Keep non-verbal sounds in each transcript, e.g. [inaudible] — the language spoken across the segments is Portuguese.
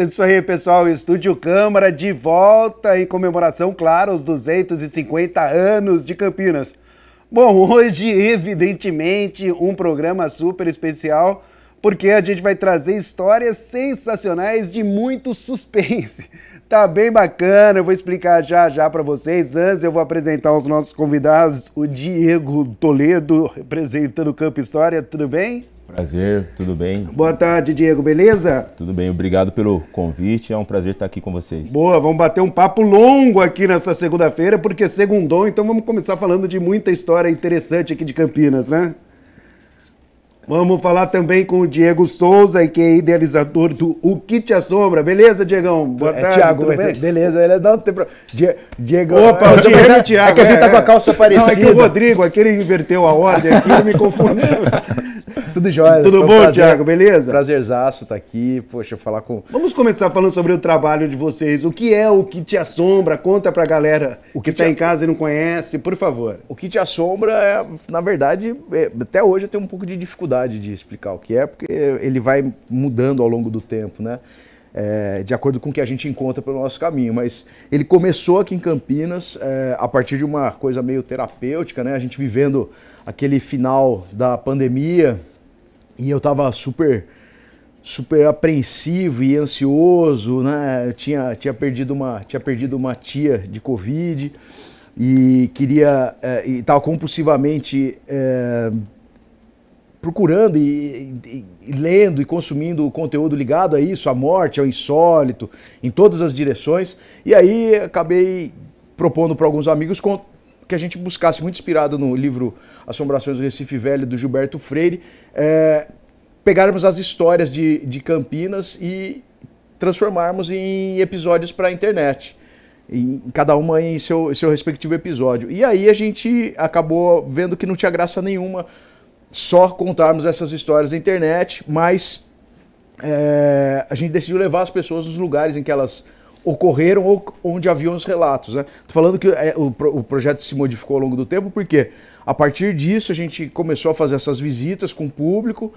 É isso aí, pessoal. Estúdio Câmara de volta em comemoração, claro, aos 250 anos de Campinas. Bom, [laughs] hoje, evidentemente, um programa super especial, porque a gente vai trazer histórias sensacionais de muito suspense. [laughs] Tá bem bacana, eu vou explicar já já para vocês. Antes, eu vou apresentar os nossos convidados, o Diego Toledo, representando o Campo História. Tudo bem? Prazer, tudo bem? Boa tarde, Diego, beleza? Tudo bem, obrigado pelo convite, é um prazer estar aqui com vocês. Boa, vamos bater um papo longo aqui nessa segunda-feira, porque segundou, então vamos começar falando de muita história interessante aqui de Campinas, né? Vamos falar também com o Diego Souza, que é idealizador do O Que Te Assombra. Beleza, Diegão? Boa é, tarde. Tiago, beleza. Ele é- não tem problema. Die... Diego. Opa, é, o Diego é e o Thiago. É que a gente tá com a calça parecida. [laughs] Não, é que o Rodrigo, aquele inverteu a ordem aqui, ele me confundiu. [laughs] Tudo jóia. Tudo bom, prazer, Thiago? Beleza? Prazerzaço estar tá aqui. Poxa, falar com. Vamos começar falando sobre o trabalho de vocês. O que é o que te assombra? Conta pra galera o que, que tá te... em casa e não conhece, por favor. O que te assombra é, na verdade, é... até hoje eu tenho um pouco de dificuldade dificuldade de explicar o que é, porque ele vai mudando ao longo do tempo, né? É, de acordo com o que a gente encontra pelo nosso caminho. Mas ele começou aqui em Campinas é, a partir de uma coisa meio terapêutica, né? A gente vivendo aquele final da pandemia e eu estava super super apreensivo e ansioso, né? Eu tinha, tinha perdido uma tinha perdido uma tia de covid e queria é, e estava compulsivamente é, procurando e, e, e, lendo e consumindo o conteúdo ligado a isso, à morte, ao insólito, em todas as direções. E aí acabei propondo para alguns amigos que a gente buscasse, muito inspirado no livro Assombrações do Recife Velho, do Gilberto Freire, é, pegarmos as histórias de, de Campinas e transformarmos em episódios para a internet. Em, cada uma em seu, seu respectivo episódio. E aí a gente acabou vendo que não tinha graça nenhuma só contarmos essas histórias na internet, mas é, a gente decidiu levar as pessoas nos lugares em que elas ocorreram ou onde haviam os relatos. Né? Tô falando que é, o, o, projeto se modificou ao longo do tempo, porque a partir disso a gente começou a fazer essas visitas com o público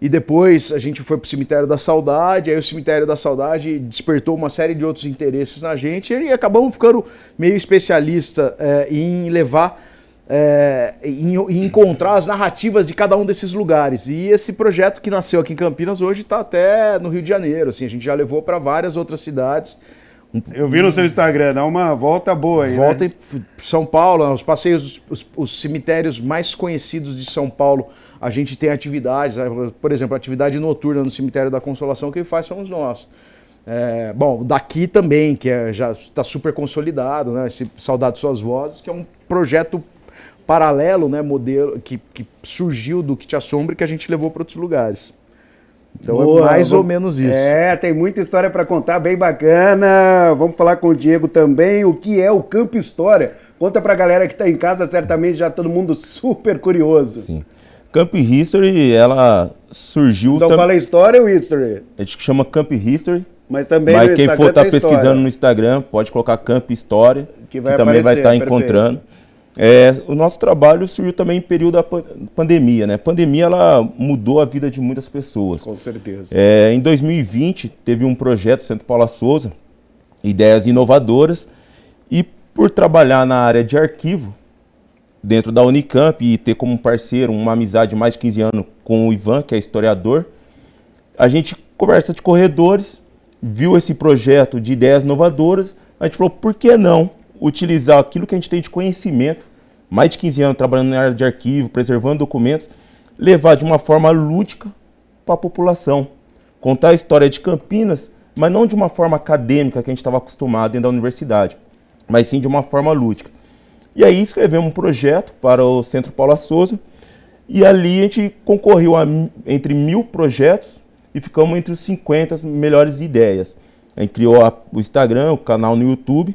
e depois a gente foi para o cemitério da saudade, aí o cemitério da saudade despertou uma série de outros interesses na gente e acabamos ficando meio especialista é, em levar é, e, encontrar as narrativas de cada um desses lugares. E esse projeto que nasceu aqui em Campinas hoje está até no Rio de Janeiro. Assim, a gente já levou para várias outras cidades. Eu vi no seu Instagram, dá uma volta boa aí. Né? Volta né? em São Paulo, é os passeios, os, os, cemitérios mais conhecidos de São Paulo. A gente tem atividades, eh, por exemplo, a atividade noturna no Cemitério da Consolação, quem faz somos nós. É, bom, daqui também, que é, já está super consolidado, né? Esse Saudade Suas Vozes, que é um projeto paralelo, né, modelo que, que surgiu do que te assombra e que a gente levou para outros lugares. Então é Boa, é mais vamos... ou menos isso. É, tem muita história para contar, bem bacana. Vamos falar com o Diego também, o que é o Campo História. Conta para a galera que está em casa, certamente já todo mundo [laughs] super curioso. Sim. Camp History, ela surgiu... Então tam... fala história ou history? A gente chama Camp History. Mas também Mas quem for estar tá pesquisando no Instagram, pode colocar Camp História, que, vai que também vai estar tá encontrando. É, o nosso trabalho surgiu também em período da pandemia. Né? A pandemia ela mudou a vida de muitas pessoas. Com certeza. É, em 2020, teve um projeto, Centro Paula Souza, Ideias Inovadoras, e por trabalhar na área de arquivo, dentro da Unicamp, e ter como parceiro uma amizade de mais de 15 anos com o Ivan, que é historiador, a gente conversa de corredores, viu esse projeto de ideias inovadoras, a gente falou, por que não utilizar aquilo que a gente tem de conhecimento, mais de 15 anos trabalhando na área de arquivo, preservando documentos, levar de uma forma lúdica para a população. Contar a história de Campinas, mas não de uma forma acadêmica que a gente estava acostumado dentro da universidade, mas sim de uma forma lúdica. E aí escrevemos um projeto para o Centro Paula Souza, e ali a gente concorreu a, entre mil projetos e ficamos entre os 50 melhores ideias. A gente criou a, o Instagram, o canal no YouTube,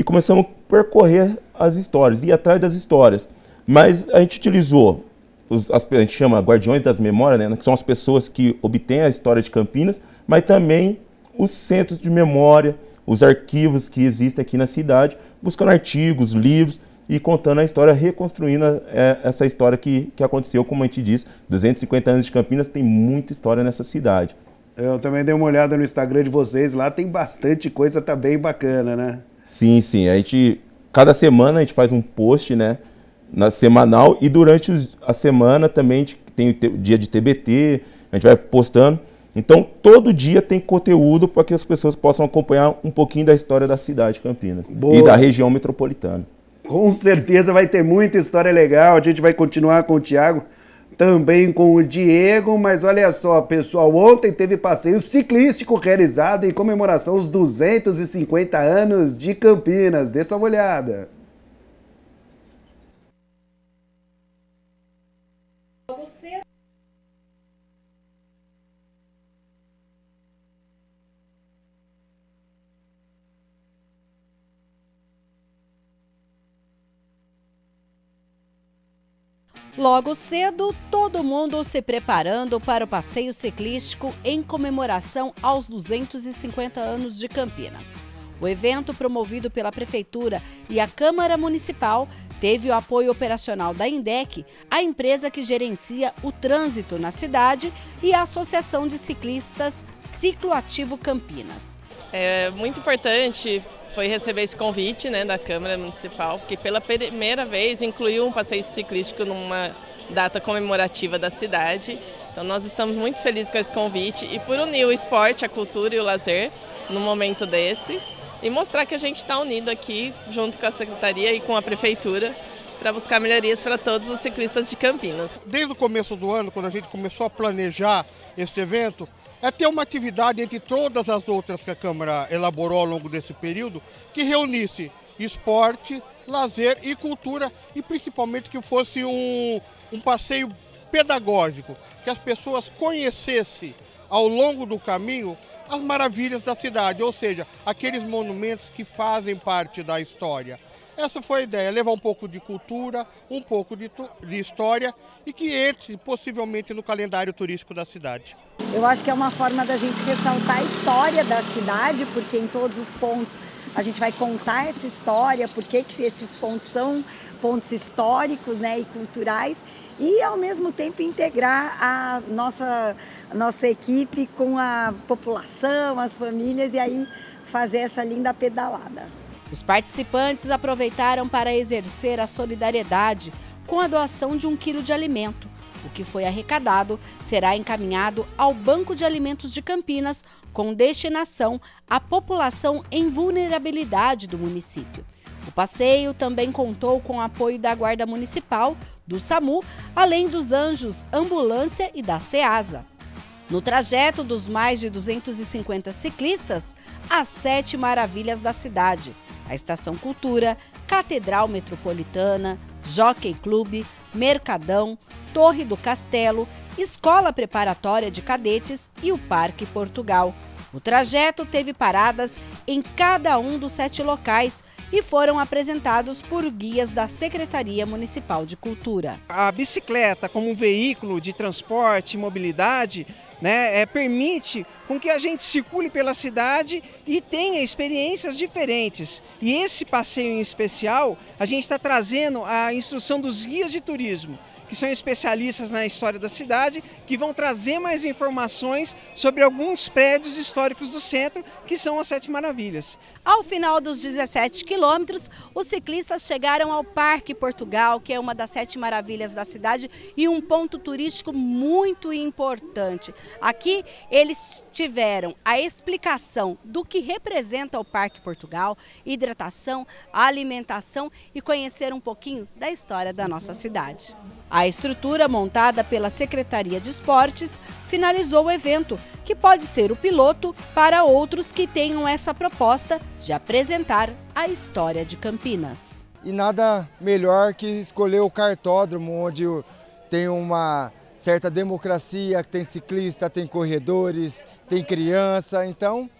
e começamos a percorrer as histórias, ir atrás das histórias. Mas a gente utilizou, os, as, a gente chama guardiões das memórias, né, que são as pessoas que obtêm a história de Campinas, mas também os centros de memória, os arquivos que existem aqui na cidade, buscando artigos, livros e contando a história, reconstruindo é, essa história que, que aconteceu, como a gente disse, 250 anos de Campinas, tem muita história nessa cidade. Eu também dei uma olhada no Instagram de vocês, lá tem bastante coisa também tá bacana, né? Sim, sim. A gente, cada semana a gente faz um post, né? Na semanal e durante os, a semana também a gente tem o, o dia de TBT, a gente vai postando. Então, todo dia tem conteúdo para que as pessoas possam acompanhar um pouquinho da história da cidade de Campinas Boa. e da região metropolitana. Com certeza vai ter muita história legal. A gente vai continuar com o Tiago também com o Diego, mas olha só, pessoal, ontem teve passeio ciclístico realizado em comemoração aos 250 anos de Campinas. Dê só uma olhada. Logo cedo, todo mundo se preparando para o passeio ciclístico em comemoração aos 250 anos de Campinas. O evento, promovido pela Prefeitura e a Câmara Municipal, teve o apoio operacional da INDEC, a empresa que gerencia o trânsito na cidade, e a Associação de Ciclistas Cicloativo Campinas. É muito importante foi receber esse convite né, da Câmara Municipal, que pela primeira vez incluiu um passeio ciclístico numa data comemorativa da cidade. Então nós estamos muito felizes com esse convite e por unir o esporte, a cultura e o lazer num momento desse e mostrar que a gente está unido aqui junto com a Secretaria e com a Prefeitura para buscar melhorias para todos os ciclistas de Campinas. Desde o começo do ano, quando a gente começou a planejar este evento, é ter uma atividade entre todas as outras que a Câmara elaborou ao longo desse período, que reunisse esporte, lazer e cultura, e principalmente que fosse um, um passeio pedagógico, que as pessoas conhecessem ao longo do caminho as maravilhas da cidade, ou seja, aqueles monumentos que fazem parte da história. Essa foi a ideia, levar um pouco de cultura, um pouco de, de história e que entre possivelmente no calendário turístico da cidade. Eu acho que é uma forma da gente ressaltar a história da cidade, porque em todos os pontos a gente vai contar essa história, por que esses pontos são pontos históricos né, e culturais e ao mesmo tempo integrar a nossa, a nossa equipe com a população, as famílias e aí fazer essa linda pedalada. Os participantes aproveitaram para exercer a solidariedade com a doação de um quilo de alimento. O que foi arrecadado será encaminhado ao Banco de Alimentos de Campinas, com destinação à população em vulnerabilidade do município. O passeio também contou com o apoio da Guarda Municipal, do SAMU, além dos Anjos Ambulância e da SEASA. No trajeto dos mais de 250 ciclistas, as sete maravilhas da cidade – a Estação Cultura, Catedral Metropolitana, Jockey Clube, Mercadão, Torre do Castelo, Escola Preparatória de Cadetes e o Parque Portugal. O trajeto teve paradas em cada um dos sete locais e foram apresentados por guias da Secretaria Municipal de Cultura. A bicicleta, como um veículo de transporte e mobilidade, né, é, permite com que a gente circule pela cidade e tenha experiências diferentes. E esse passeio em especial, a gente está trazendo a instrução dos guias de turismo que são especialistas na história da cidade, que vão trazer mais informações sobre alguns prédios históricos do centro, que são as Sete Maravilhas. Ao final dos 17 quilômetros, os ciclistas chegaram ao Parque Portugal, que é uma das Sete Maravilhas da cidade e um ponto turístico muito importante. Aqui eles tiveram a explicação do que representa o Parque Portugal, hidratação, alimentação e conhecer um pouquinho da história da nossa cidade. A estrutura montada pela Secretaria de Esportes finalizou o evento, que pode ser o piloto para outros que tenham essa proposta de apresentar a história de Campinas. E nada melhor que escolher o cartódromo, onde tem uma certa democracia, tem ciclista, tem corredores, tem criança, então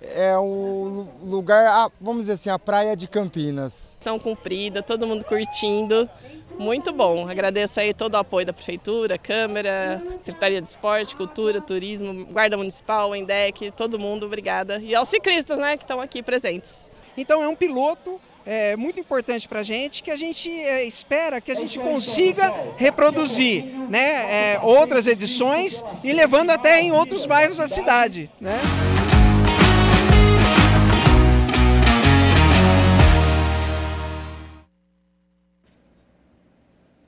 é o lugar, vamos dizer assim, a praia de Campinas. São cumprida, todo mundo curtindo muito bom. Agradeço aí todo o apoio da Prefeitura, Câmara, Secretaria de Esporte, Cultura, Turismo, Guarda Municipal, ENDEC, todo mundo, obrigada. E aos ciclistas né, que estão aqui presentes. Então é um piloto é, muito importante para a gente, que a gente é, espera que a gente consiga reproduzir né, é, outras edições e levando até em outros bairros da cidade. Né?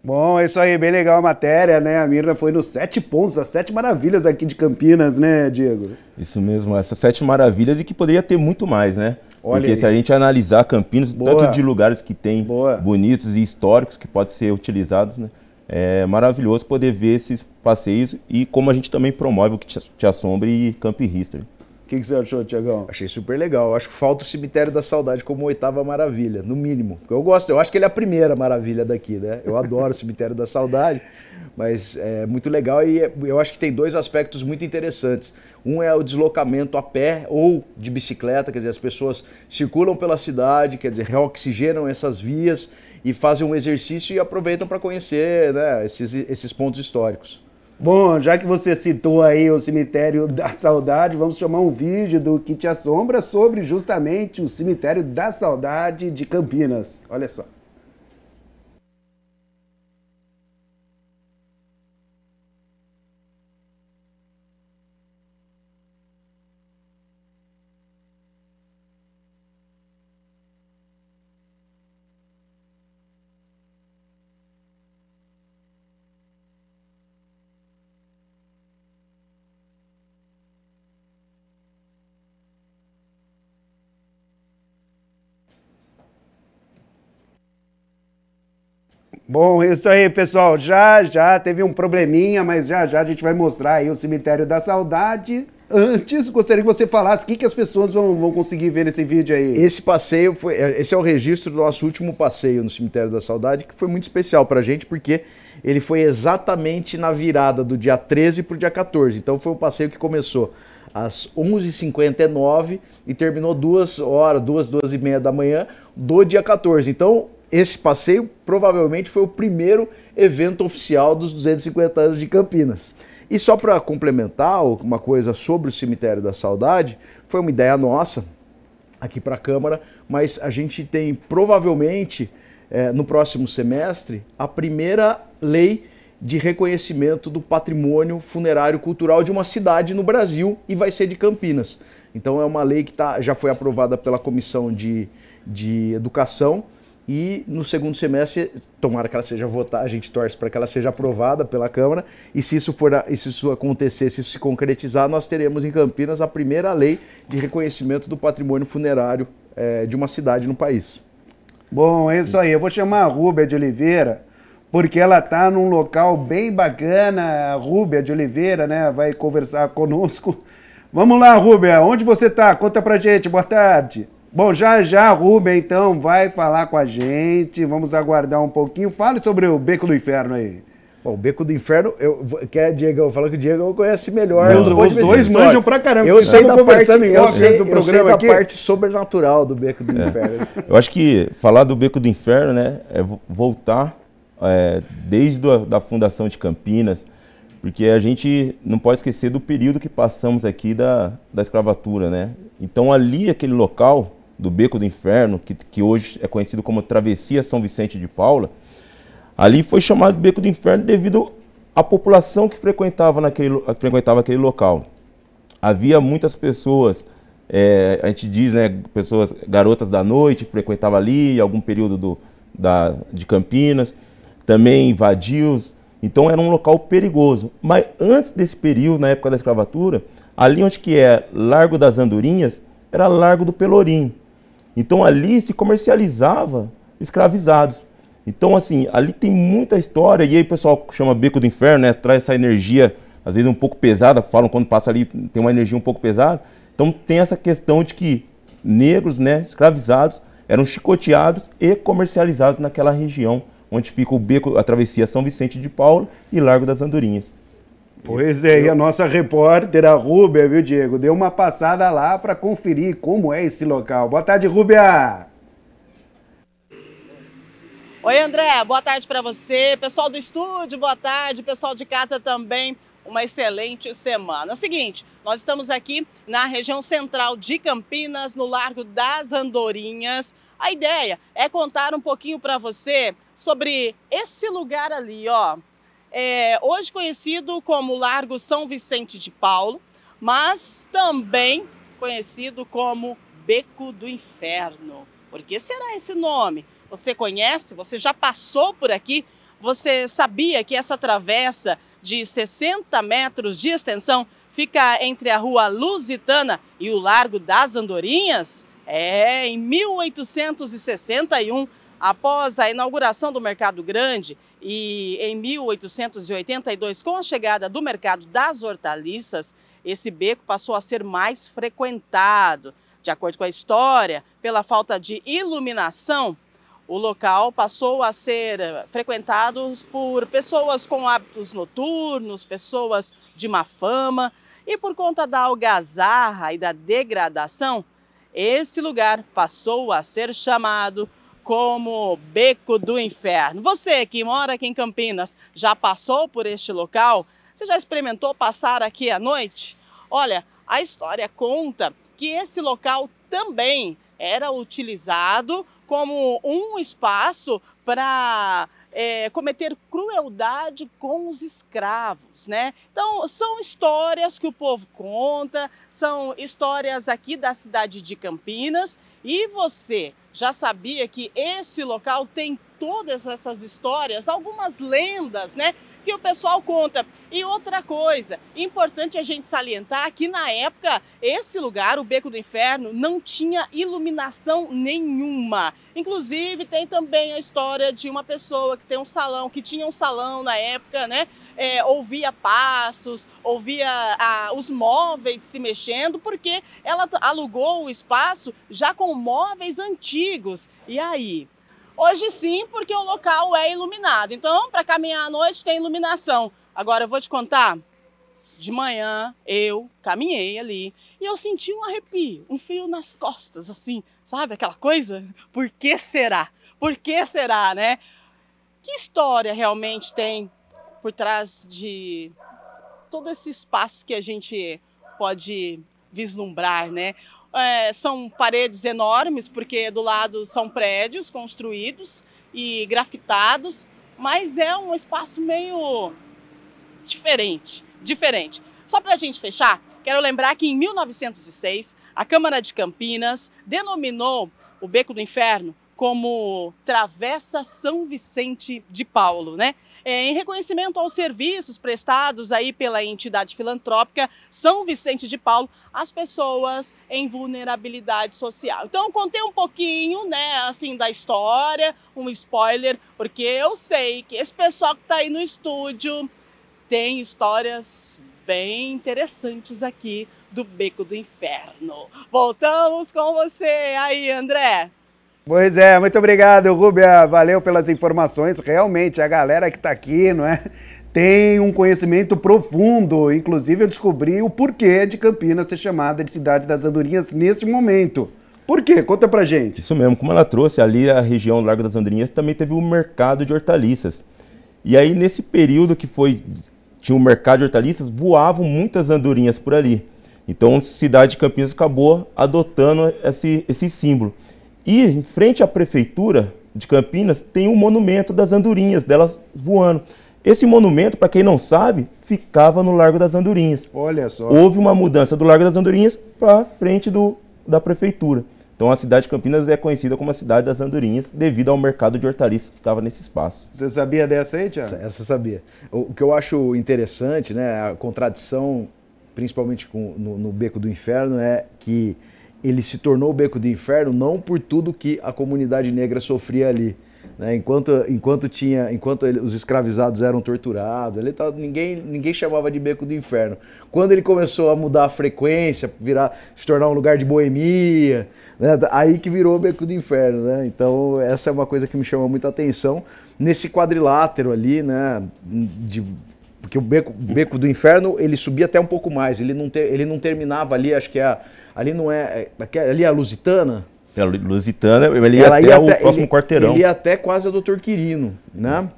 Bom, é isso aí, bem legal a matéria, né? A Mirna foi nos sete pontos, as sete maravilhas aqui de Campinas, né, Diego? Isso mesmo, essas sete maravilhas e que poderia ter muito mais, né? Olha Porque aí. se a gente analisar Campinas, Boa. tanto de lugares que tem Boa. bonitos e históricos que podem ser utilizados, né? É maravilhoso poder ver esses passeios e como a gente também promove o que te assombra e Camp History que, que você achou, Tiagão? Achei super legal. Acho que falta o Cemitério da Saudade como oitava maravilha, no mínimo. Eu gosto, eu acho que ele é a primeira maravilha daqui, né? Eu adoro o Cemitério da Saudade, mas é muito legal e eu acho que tem dois aspectos muito interessantes. Um é o deslocamento a pé ou de bicicleta, quer dizer, as pessoas circulam pela cidade, quer dizer, reoxigenam essas vias e fazem um exercício e aproveitam para conhecer né, esses, esses pontos históricos. Bom, já que você citou aí o cemitério da saudade, vamos chamar um vídeo do Que Te Assombra sobre justamente o cemitério da saudade de Campinas. Olha só. Bom, é isso aí, pessoal. Já, já teve um probleminha, mas já, já a gente vai mostrar aí o Cemitério da Saudade. Antes, gostaria que você falasse o que, que as pessoas vão, vão conseguir ver nesse vídeo aí. Esse passeio foi. É, esse é o registro do nosso último passeio no Cemitério da Saudade, que foi muito especial pra gente, porque ele foi exatamente na virada do dia 13 pro dia 14. Então foi um passeio que começou às 11h59 e terminou duas horas, duas, duas e meia da manhã do dia 14. Então, esse passeio provavelmente foi o primeiro evento oficial dos 250 anos de Campinas. E só para complementar uma coisa sobre o Cemitério da Saudade, foi uma ideia nossa aqui para a Câmara, mas a gente tem provavelmente é, no próximo semestre a primeira lei de reconhecimento do patrimônio funerário cultural de uma cidade no Brasil e vai ser de Campinas. Então é uma lei que tá, já foi aprovada pela Comissão de, de Educação e no segundo semestre, tomara que ela seja votada, a gente torce para que ela seja aprovada pela Câmara, e se isso for e se isso acontecer, se isso se concretizar, nós teremos em Campinas a primeira lei de reconhecimento do patrimônio funerário é, de uma cidade no país. Bom, é isso aí. Eu vou chamar a Rúbia de Oliveira, porque ela está num local bem bacana. A Rúbia de Oliveira né, vai conversar conosco. Vamos lá, Rúbia, onde você está? Conta pra gente. Boa tarde. Bom, já já Rubem então vai falar com a gente. Vamos aguardar um pouquinho. Fale sobre o Beco do Inferno aí. Bom, o Beco do Inferno, eu, que é Diego, falo que o Diego conhece melhor. Não, os dois manjam pra caramba. Eu sei, da parte, eu, sei, o programa sei da aqui. parte sobrenatural do Beco do é. Inferno. Eu acho que falar do Beco do Inferno, né, é voltar é, desde a da fundação de Campinas, porque a gente não pode esquecer do período que passamos aqui da, da escravatura, né? Então ali, aquele local, do Beco do Inferno, que, que hoje é conhecido como Travessia São Vicente de Paula, ali foi chamado Beco do Inferno devido à população que frequentava, naquele, frequentava aquele local. Havia muitas pessoas, é, a gente diz, né, pessoas, garotas da noite, frequentava ali, algum período do, da, de Campinas, também vadios, então era um local perigoso. Mas antes desse período, na época da escravatura, ali onde que é Largo das Andorinhas, era Largo do Pelourinho. Então ali se comercializava escravizados. Então, assim, ali tem muita história, e aí o pessoal chama Beco do Inferno, né? Traz essa energia, às vezes um pouco pesada, falam quando passa ali, tem uma energia um pouco pesada. Então tem essa questão de que negros, né, escravizados, eram chicoteados e comercializados naquela região onde fica o beco, a travessia São Vicente de Paulo e Largo das Andorinhas. Pois é, e a nossa repórter, a Rúbia, viu, Diego, deu uma passada lá para conferir como é esse local. Boa tarde, Rúbia! Oi, André, boa tarde para você. Pessoal do estúdio, boa tarde. Pessoal de casa também, uma excelente semana. É o seguinte, nós estamos aqui na região central de Campinas, no Largo das Andorinhas. A ideia é contar um pouquinho para você sobre esse lugar ali, ó, é, hoje conhecido como Largo São Vicente de Paulo, mas também conhecido como Beco do Inferno. Por que será esse nome? Você conhece? Você já passou por aqui? Você sabia que essa travessa de 60 metros de extensão fica entre a Rua Lusitana e o Largo das Andorinhas? É, em 1861 Após a inauguração do Mercado Grande e em 1882, com a chegada do mercado das hortaliças, esse beco passou a ser mais frequentado. De acordo com a história, pela falta de iluminação, o local passou a ser eh, frequentado por pessoas com hábitos noturnos, pessoas de má fama, e por conta da algazarra e da degradação, esse lugar passou a ser chamado como Beco do Inferno. Você que mora aqui em Campinas já passou por este local? Você já experimentou passar aqui à noite? Olha, a história conta que esse local também era utilizado como um espaço para é, cometer crueldade com os escravos, né? Então, são histórias que o povo conta, são histórias aqui da cidade de Campinas. E você já sabia que esse local tem todas essas histórias, algumas lendas, né? que o pessoal conta. E outra coisa, importante a gente salientar que na época esse lugar, o Beco do Inferno, não tinha iluminação nenhuma. Inclusive tem também a história de uma pessoa que tem um salão, que tinha um salão na época, né? É, ouvia passos, ouvia a, os móveis se mexendo, porque ela alugou o espaço já com móveis antigos. E aí? Hoje sim, porque o local é iluminado. Então, para caminhar à noite tem iluminação. Agora eu vou te contar. De manhã eu caminhei ali e eu senti um arrepio, um frio nas costas, assim, sabe aquela coisa? Por que será? Por que será, né? Que história realmente tem por trás de todo esse espaço que a gente pode vislumbrar, né? É, são paredes enormes, porque do lado são prédios construídos e grafitados, mas é um espaço meio diferente, diferente. Só para a gente fechar, quero lembrar que em 1906 a Câmara de Campinas denominou o Beco do Inferno como Travessa São Vicente de Paulo, né? É, em reconhecimento aos serviços prestados aí pela entidade filantrópica São Vicente de Paulo às pessoas em vulnerabilidade social. Então, contei um pouquinho, né, assim, da história, um spoiler, porque eu sei que esse pessoal que está aí no estúdio tem histórias bem interessantes aqui do Beco do Inferno. Voltamos com você aí, André! Pois é, muito obrigado, Rúbia. Valeu pelas informações. Realmente, a galera que está aqui, não é? Tem um conhecimento profundo. Inclusive, eu descobri o porquê de Campinas ser chamada de cidade das andorinhas neste momento. Por quê? Conta pra gente. Isso mesmo, como ela trouxe ali a região do Largo das Andorinhas, também teve um mercado de hortaliças. E aí, nesse período que foi tinha um mercado de hortaliças, voavam muitas andorinhas por ali. Então, a cidade de Campinas acabou adotando esse, esse símbolo. E em frente à prefeitura de Campinas tem um monumento das andorinhas, delas voando. Esse monumento, para quem não sabe, ficava no Largo das Andorinhas. Olha só. Houve uma mudança do Largo das Andorinhas para frente do, da prefeitura. Então a cidade de Campinas é conhecida como a cidade das andorinhas devido ao mercado de hortaliças que ficava nesse espaço. Você sabia dessa aí, Tiago? Essa sabia. O que eu acho interessante, né, a contradição, principalmente com, no, no Beco do Inferno, é que ele se tornou o beco do inferno não por tudo que a comunidade negra sofria ali. Né? Enquanto, enquanto, tinha, enquanto ele, os escravizados eram torturados, ele tava, ninguém, ninguém chamava de beco do inferno. Quando ele começou a mudar a frequência, virar, se tornar um lugar de boemia, né? aí que virou o beco do inferno. Né? Então, essa é uma coisa que me chama muita atenção. Nesse quadrilátero ali, né? de porque o beco, beco do inferno ele subia até um pouco mais, ele não, ter, ele não terminava ali, acho que é a, ali não é, é, é. Ali é a Lusitana? É a Lusitana, ele ia até, ia até, o próximo ele, quarteirão. Ele ia até quase a Doutor Quirino, né?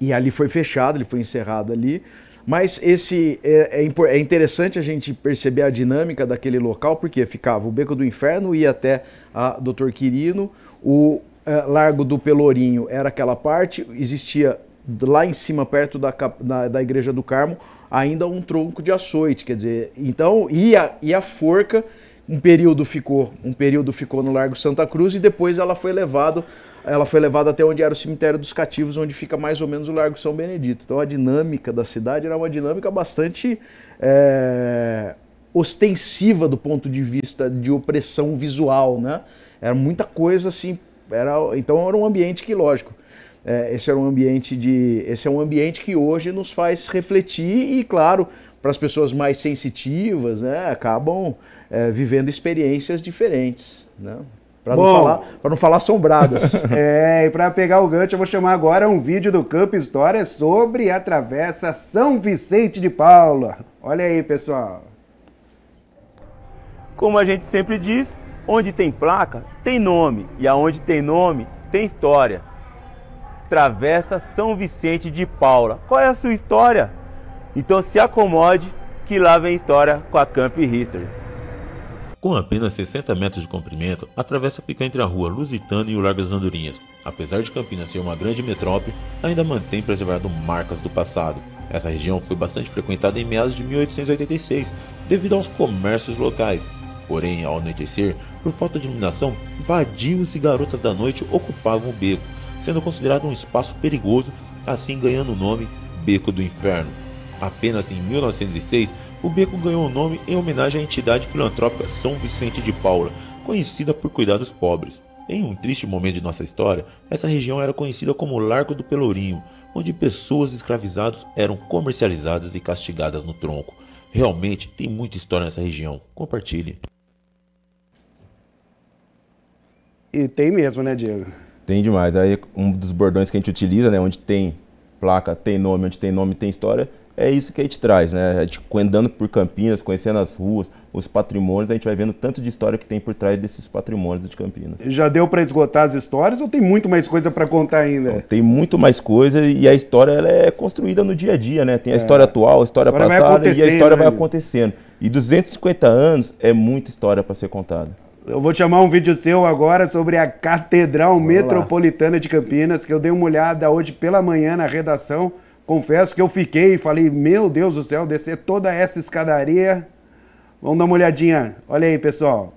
E ali foi fechado, ele foi encerrado ali. Mas esse é, é, é, interessante a gente perceber a dinâmica daquele local, porque ficava o Beco do Inferno, ia até a Doutor Quirino, o é, Largo do Pelourinho era aquela parte, existia lá em cima, perto da, da, da Igreja do Carmo, ainda um tronco de açoite, quer dizer, então, e a, e a forca, um período ficou, um período ficou no Largo Santa Cruz e depois ela foi levado, ela foi levada até onde era o cemitério dos cativos, onde fica mais ou menos o Largo São Benedito. Então a dinâmica da cidade era uma dinâmica bastante é, ostensiva do ponto de vista de opressão visual, né? Era muita coisa assim, era, então era um ambiente que, lógico, é, esse, era um ambiente de, esse é um ambiente que hoje nos faz refletir e, claro, para as pessoas mais sensitivas, né, acabam é, vivendo experiências diferentes. Né? Para não, falar, não falar assombradas. [laughs] é, e para pegar o gancho, eu vou chamar agora um vídeo do Campo História sobre a Travessa São Vicente de Paula. Olha aí, pessoal. Como a gente sempre diz, onde tem placa, tem nome. E aonde tem nome, tem história. Travessa São Vicente de Paula. Qual é a sua história? Então se acomode que lá vem história com a Camp History. Com apenas 60 metros de comprimento, a travessa fica entre a rua Lusitana e o Largo das Andorinhas. Apesar de Campinas ser uma grande metrópole, ainda mantém preservado marcas do passado. Essa região foi bastante frequentada em meados de 1886, devido aos comércios locais. Porém, ao anoitecer, por falta de iluminação, vadios e garotas da noite ocupavam o beco sendo considerado um espaço perigoso, assim ganhando o nome Beco do Inferno. Apenas em 1906, o beco ganhou o nome em homenagem à entidade filantrópica São Vicente de Paula, conhecida por cuidar dos pobres. Em um triste momento de nossa história, essa região era conhecida como Largo do Pelourinho, onde pessoas escravizadas eram comercializadas e castigadas no tronco. Realmente tem muita história nessa região. Compartilhe. E tem mesmo, né, Diego? Tem demais. Aí um dos bordões que a gente utiliza, né, onde tem placa, tem nome, onde tem nome, tem história, é isso que a gente traz, né? A gente andando por Campinas, conhecendo as ruas, os patrimônios, a gente vai vendo tanto de história que tem por trás desses patrimônios de Campinas. Já deu para esgotar as histórias ou tem muito mais coisa para contar ainda? Então, tem muito mais coisa e a história ela é construída no dia a dia, né? Tem a é. história atual, a história, a história passada e a história né? vai acontecendo. E 250 anos é muita história para ser contada. Eu vou chamar um vídeo seu agora sobre a Catedral Vamos Metropolitana lá. de Campinas, que eu dei uma olhada hoje pela manhã na redação. Confesso que eu fiquei e falei, meu Deus do céu, descer toda essa escadaria. Vamos dar uma olhadinha. Olha aí, pessoal.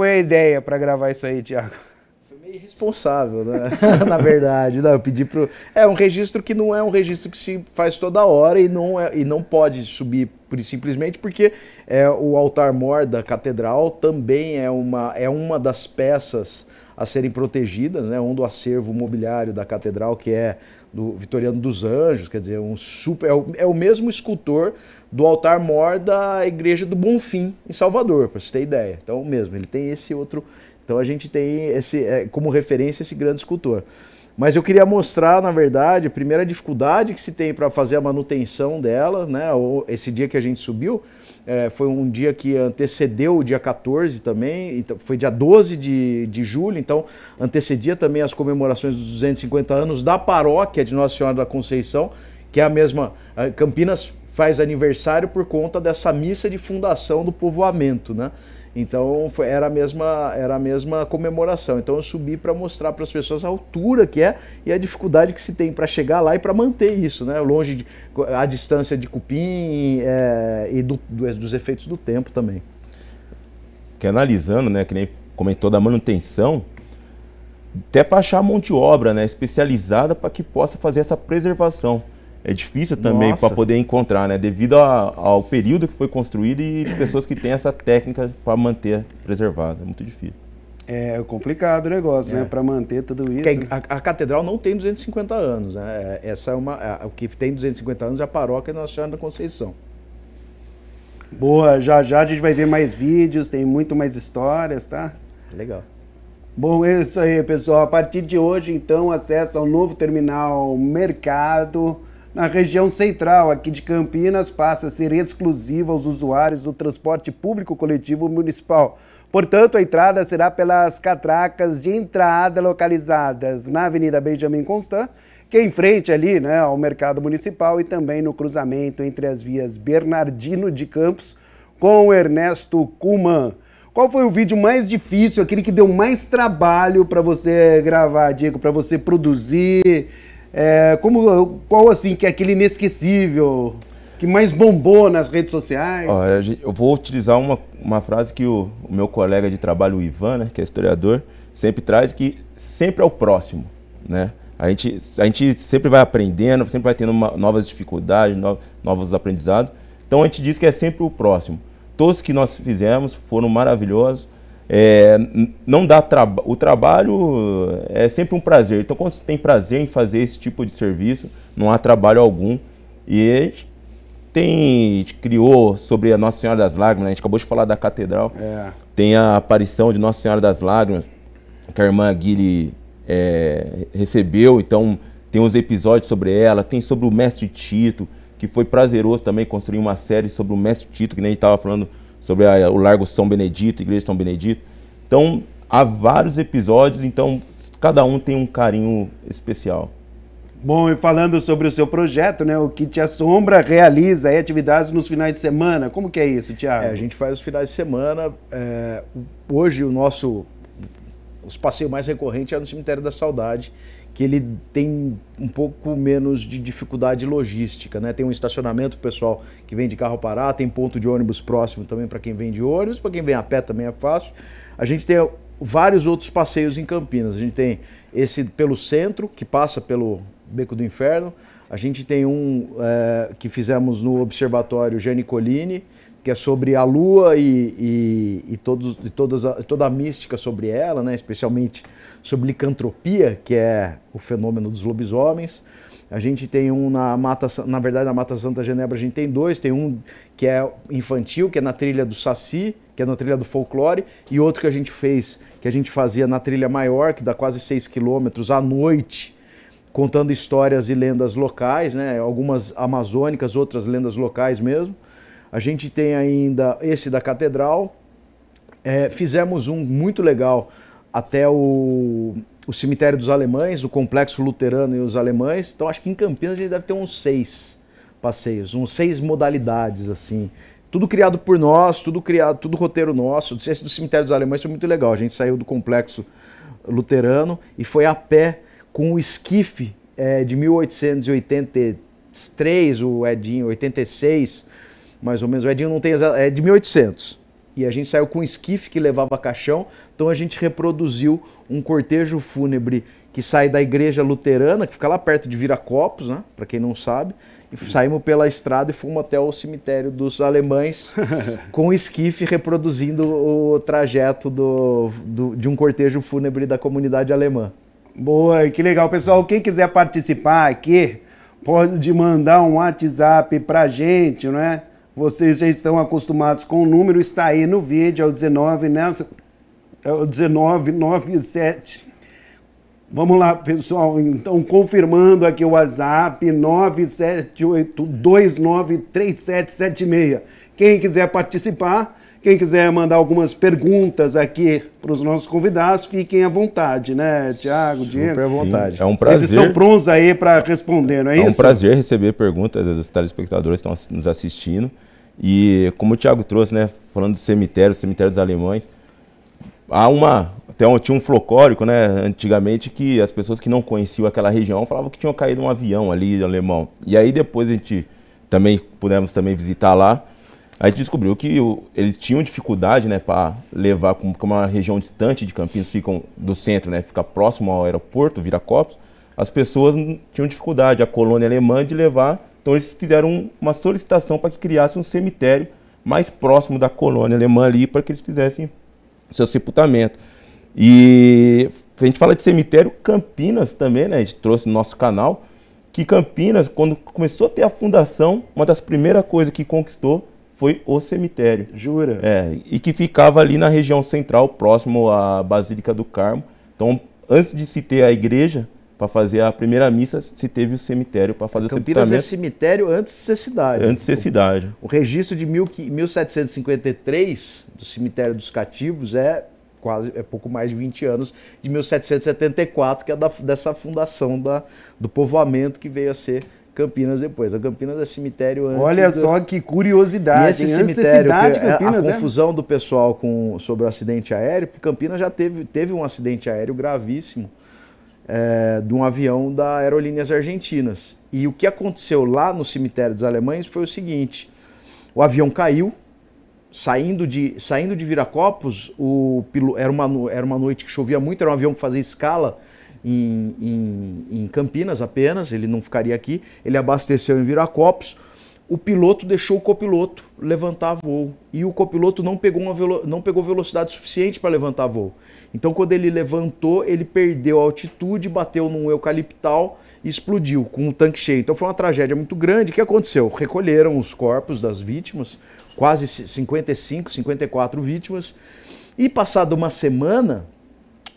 foi a ideia para gravar isso aí, Tiago? irresponsável, né? [laughs] Na verdade, não, eu pedi pro é um registro que não é um registro que se faz toda hora e não é, e não pode subir por, simplesmente porque é o altar mor da catedral também é uma é uma das peças a serem protegidas, né? Um do acervo mobiliário da catedral que é do Vitoriano dos Anjos, quer dizer, um super é o, é o mesmo escultor do altar mor da igreja do Bonfim em Salvador, para você ter ideia. Então, mesmo, ele tem esse outro. Então, a gente tem esse é, como referência esse grande escultor. Mas eu queria mostrar, na verdade, a primeira dificuldade que se tem para fazer a manutenção dela, né? Esse dia que a gente subiu é, foi um dia que antecedeu o dia 14 também, então, foi dia 12 de, de julho, então antecedia também as comemorações dos 250 anos da paróquia de Nossa Senhora da Conceição, que é a mesma. É, Campinas faz aniversário por conta dessa missa de fundação do povoamento, né? Então foi, era, a mesma, era a mesma comemoração. Então eu subi para mostrar para as pessoas a altura que é e a dificuldade que se tem para chegar lá e para manter isso, né? Longe de, a distância de cupim é, e do, do, dos efeitos do tempo também. Que analisando, né? Que nem comentou da manutenção, até para achar mão de obra, né? Especializada para que possa fazer essa preservação é difícil também para poder encontrar, né? Devido a, ao período que foi construído e pessoas que têm essa técnica para manter preservada. É muito difícil. É complicado o negócio, né? é. né? Para manter tudo isso. Né? a, a, catedral não tem 250 anos, né? Essa é uma, a, o que tem 250 anos é a paróquia Nossa Senhora da Conceição. Boa, já já a gente vai ver mais vídeos, tem muito mais histórias, tá? Legal. Bom, é isso aí, pessoal. A partir de hoje, então, acessa o novo terminal Mercado na região central aqui de Campinas passa a ser exclusiva aos usuários do transporte público coletivo municipal. Portanto, a entrada será pelas catracas de entrada localizadas na Avenida Benjamin Constant, que é em frente ali né, ao Mercado Municipal e também no cruzamento entre as vias Bernardino de Campos com Ernesto Kuman. Qual foi o vídeo mais difícil, aquele que deu mais trabalho para você gravar, Diego, para você produzir? É, como, qual assim, que é aquele inesquecível, que mais bombou nas redes sociais? Olha, eu vou utilizar uma, uma frase que o, o meu colega de trabalho, o Ivan, né, que é historiador, sempre traz, que sempre é o próximo, né? A gente, a gente sempre vai aprendendo, sempre vai tendo uma, novas dificuldades, no, novos aprendizados. Então a gente diz que é sempre o próximo. Todos que nós fizemos foram maravilhosos, é, não dá o trabalho é sempre um prazer. Então, quando você tem prazer em fazer esse tipo de serviço, não há trabalho algum. E a gente, tem, a gente criou sobre a Nossa Senhora das Lágrimas, né? a gente acabou de falar da catedral. É. Tem a aparição de Nossa Senhora das Lágrimas, que a irmã Guile é, recebeu. Então, tem uns episódios sobre ela, tem sobre o mestre Tito, que foi prazeroso também construir uma série sobre o mestre Tito, que nem a gente estava falando sobre a, o Largo São Benedito, Igreja São Benedito. Então, há vários episódios, então cada um tem um carinho especial. Bom, e falando sobre o seu projeto, né? O que te assombra realiza aí, atividades nos finais de semana. Como que é isso, Tiago? É, a gente faz os finais de semana. É, hoje o nosso os passeios mais recorrentes é no cemitério da saudade que ele tem um pouco menos de dificuldade logística, né? Tem um estacionamento pessoal que vem de carro parar, tem ponto de ônibus próximo também para quem vem de ônibus, para quem vem a pé também é fácil. A gente tem vários outros passeios em Campinas. A gente tem esse pelo centro, que passa pelo Beco do Inferno. A gente tem um é, que fizemos no Observatório Gianni Collini, que é sobre a Lua e, e, e, todos, e todas a, toda a mística sobre ela, né? especialmente sobre licantropia, que é o fenômeno dos lobisomens. A gente tem um na Mata, na verdade, na Mata Santa Genebra a gente tem dois, tem um que é infantil, que é na trilha do Saci, que é na trilha do folclore, e outro que a gente fez, que a gente fazia na trilha maior, que dá quase 6 quilômetros à noite, contando histórias e lendas locais, né? Algumas amazônicas, outras lendas locais mesmo. A gente tem ainda esse da catedral. É, fizemos um muito legal até o, o cemitério dos alemães, o complexo luterano e os alemães. Então acho que em Campinas ele deve ter uns seis passeios, uns seis modalidades assim. Tudo criado por nós, tudo criado, tudo roteiro nosso. Esse do cemitério dos alemães foi muito legal. A gente saiu do complexo luterano e foi a pé com o esquife é, de 1883, o Edinho 86, mais ou menos. O Edinho não tem é de 1800. E a gente saiu com um esquife que levava caixão então a gente reproduziu um cortejo fúnebre que sai da igreja luterana, que fica lá perto de Viracopos, né? Para quem não sabe, e saímos pela estrada e fomos até o cemitério dos alemães [laughs] com o esquife reproduzindo o trajeto do, do, de um cortejo fúnebre da comunidade alemã. Boa, que legal, pessoal. Quem quiser participar aqui, pode mandar um WhatsApp pra gente, né? Vocês já estão acostumados com o número, está aí no vídeo, é o 19, né? é o 1997. Vamos lá, pessoal. Então, confirmando aqui o WhatsApp 978-293776. Quem quiser participar, quem quiser mandar algumas perguntas aqui para os nossos convidados, fiquem à vontade, né, Tiago, Diego? à vontade. Sim, é um prazer. Vocês estão prontos aí para responder, não é, é isso? É um prazer receber perguntas dos telespectadores que estão nos assistindo. E como o Tiago trouxe, né, falando do cemitério, cemitério dos alemães, há uma. Até um, tinha um flocórico, né, antigamente, que as pessoas que não conheciam aquela região falavam que tinha caído um avião ali alemão. E aí depois a gente também pudemos também visitar lá. aí descobriu que o, eles tinham dificuldade, né, para levar como, como é uma região distante de Campinas, ficam do centro, né, fica próximo ao aeroporto, Viracopos. As pessoas tinham dificuldade, a colônia alemã de levar, então eles fizeram uma solicitação para que criasse um cemitério mais próximo da colônia alemã ali para que eles fizessem seu sepultamento. E a gente fala de cemitério, Campinas também, né? A gente trouxe no nosso canal que Campinas, quando começou a ter a fundação, uma das primeiras coisas que conquistou foi o cemitério. Jura? É, e que ficava ali na região central, próximo à Basílica do Carmo. Então, antes de se ter a igreja, para fazer a primeira missa, se teve o cemitério para fazer Campinas o sepultamento. Campinas é cemitério antes de ser cidade. Antes de ser cidade. O, o registro de mil, 1753 do cemitério dos cativos é quase é pouco mais de 20 anos de 1774, que é da, dessa fundação da, do povoamento que veio a ser Campinas depois. A Campinas é cemitério antes. Olha só que curiosidade. E esse hein? cemitério, cidade, é Campinas, a, né? a confusão é? do pessoal com sobre o acidente aéreo, porque Campinas já teve, teve um acidente aéreo gravíssimo é, de um avião da Aerolíneas Argentinas. E o que aconteceu lá no cemitério dos alemães foi o seguinte: o avião caiu, saindo de, saindo de Viracopos, o, era, uma, era uma noite que chovia muito, era um avião que fazia escala em, em, em Campinas apenas, ele não ficaria aqui, ele abasteceu em Viracopos o piloto deixou o copiloto levantar voo e o copiloto não pegou, uma velo... não pegou velocidade suficiente para levantar voo. Então, quando ele levantou, ele perdeu a altitude, bateu num eucaliptal e explodiu com um tanque cheio. Então, foi uma tragédia muito grande. O que aconteceu? Recolheram os corpos das vítimas, quase 55, 54 vítimas, e passada uma semana,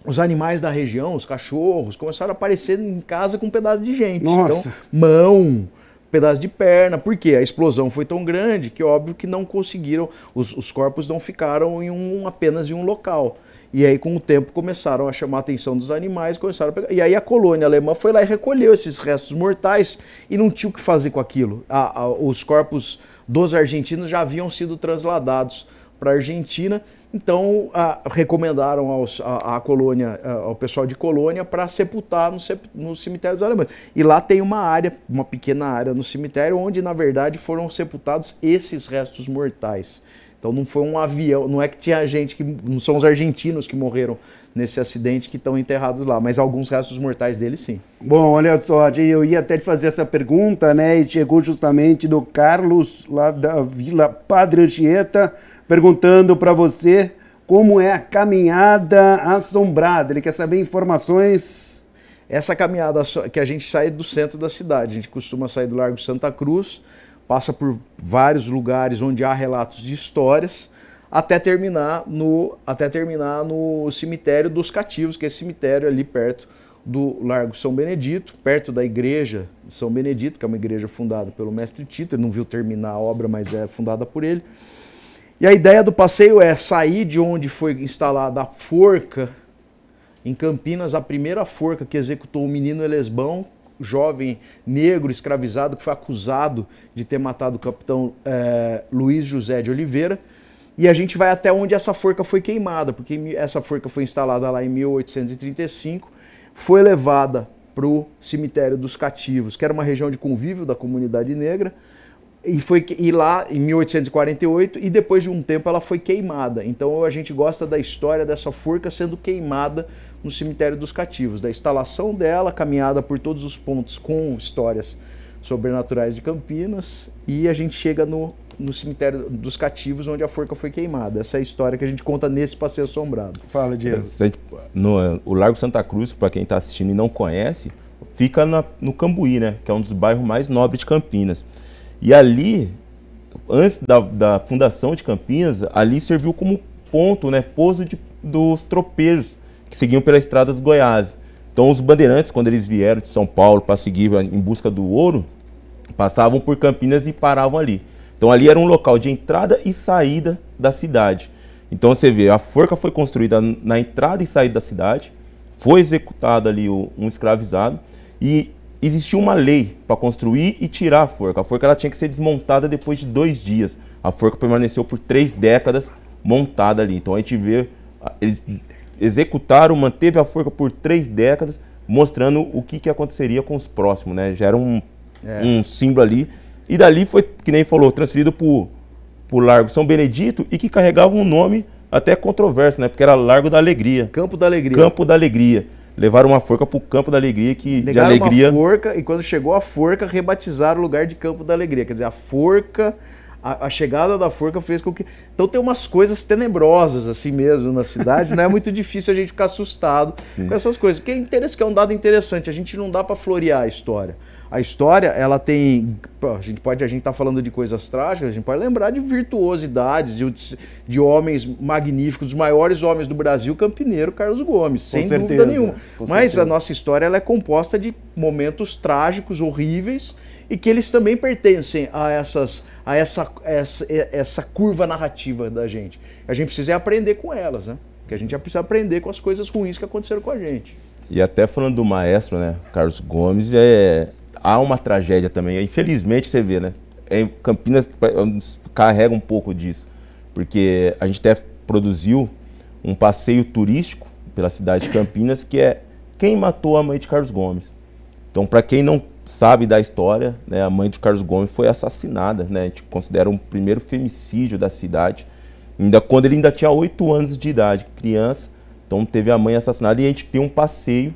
os animais da região, os cachorros, começaram a aparecer em casa com um pedaço de gente. Nossa. Então, mão pedaço de perna, porque a explosão foi tão grande que óbvio que não conseguiram, os, os corpos não ficaram em um, apenas em um local. E aí, com o tempo, começaram a chamar a atenção dos animais, começaram a pegar. E aí a colônia alemã foi lá e recolheu esses restos mortais e não tinha o que fazer com aquilo. A, a, os corpos dos argentinos já haviam sido transladados para a Argentina então, recomendaram aos, a, a, colônia, ao pessoal de colônia, para sepultar no, sep, no cemitério dos alemães. E lá tem uma área, uma pequena área no cemitério, onde, na verdade, foram sepultados esses restos mortais. Então não foi um avião, não é que tinha gente que. Não são os argentinos que morreram nesse acidente que estão enterrados lá, mas alguns restos mortais deles sim. Bom, olha só, eu ia até te fazer essa pergunta, né? E chegou justamente do Carlos, lá da Vila Padre Anchieta perguntando para você como é a caminhada assombrada. Ele quer saber informações. Essa caminhada que a gente sai do centro da cidade, a gente costuma sair do Largo Santa Cruz, passa por vários lugares onde há relatos de histórias, até terminar no até terminar no cemitério dos cativos, que é esse cemitério ali perto do Largo São Benedito, perto da igreja de São Benedito, que é uma igreja fundada pelo mestre Tito, ele não viu terminar a obra, mas é fundada por ele. E a ideia do passeio é sair de onde foi instalada a forca. Em Campinas, a primeira forca que executou o menino Elesbão, jovem negro escravizado que foi acusado de ter matado o capitão é, Luiz José de Oliveira. E a gente vai até onde essa forca foi queimada, porque essa forca foi instalada lá em 1835, foi levada para o cemitério dos cativos, que era uma região de convívio da comunidade negra e foi e lá em 1848 e depois de um tempo ela foi queimada. Então a gente gosta da história dessa forca sendo queimada no cemitério dos cativos, da instalação dela, caminhada por todos os pontos com histórias sobrenaturais de Campinas e a gente chega no, no cemitério dos cativos onde a forca foi queimada. Essa é a história que a gente conta nesse passeio assombrado. Fala, Diego. o Largo Santa Cruz, para quem está assistindo e não conhece, fica na, no Cambuí, né? Que é um dos bairros mais nobres de Campinas. E ali, antes da, da fundação de Campinas, ali serviu como ponto, né, pouso de, dos tropeiros que seguiam pelas estradas Goiás. Então os bandeirantes, quando eles vieram de São Paulo para seguir em busca do ouro, passavam por Campinas e paravam ali. Então ali era um local de entrada e saída da cidade. Então você vê, a forca foi construída na entrada e saída da cidade, foi executado ali um escravizado e existia uma lei para construir e tirar a forca. A forca ela tinha que ser desmontada depois de dois dias. A forca permaneceu por três décadas montada ali. Então a gente vê, eles executaram, manteve a forca por três décadas, mostrando o que, que aconteceria com os próximos, né? Já era um, é. um símbolo ali. E dali foi, que nem falou, transferido para o Largo São Benedito e que carregava um nome até controverso, né? Porque era Largo da Alegria. Campo da Alegria. Campo da Alegria levaram uma forca para o Campo da Alegria, que Legaram de alegria... uma forca e quando chegou a forca, rebatizaram o lugar de Campo da Alegria. Quer dizer, a forca, a, a chegada da forca fez com que... Então tem umas coisas tenebrosas assim mesmo na cidade, não é muito difícil a gente ficar assustado Sim. com essas coisas. Que é, que é um dado interessante, a gente não dá para florear a história a história, ela tem. A gente pode, a gente tá falando de coisas trágicas, a gente pode lembrar de virtuosidades, de, de homens magníficos, dos maiores homens do Brasil, Campineiro Carlos Gomes, sem dúvida nenhuma. Mas a nossa história ela é composta de momentos trágicos, horríveis, e que eles também pertencem a, essas, a essa, essa, essa curva narrativa da gente. A gente precisa aprender com elas, né? Porque a gente já precisa aprender com as coisas ruins que aconteceram com a gente. E até falando do maestro, né? Carlos Gomes é há uma tragédia também. Infelizmente, você vê, né? Em é, Campinas é carrega um pouco disso, porque a gente até produziu um passeio turístico pela cidade de Campinas que é quem matou a mãe de Carlos Gomes. Então, para quem não sabe da história, né, a mãe de Carlos Gomes foi assassinada. Né, a gente considera um primeiro femicídio da cidade, ainda quando ele ainda tinha 8 anos de idade, criança. Então, teve a mãe assassinada e a gente tem um passeio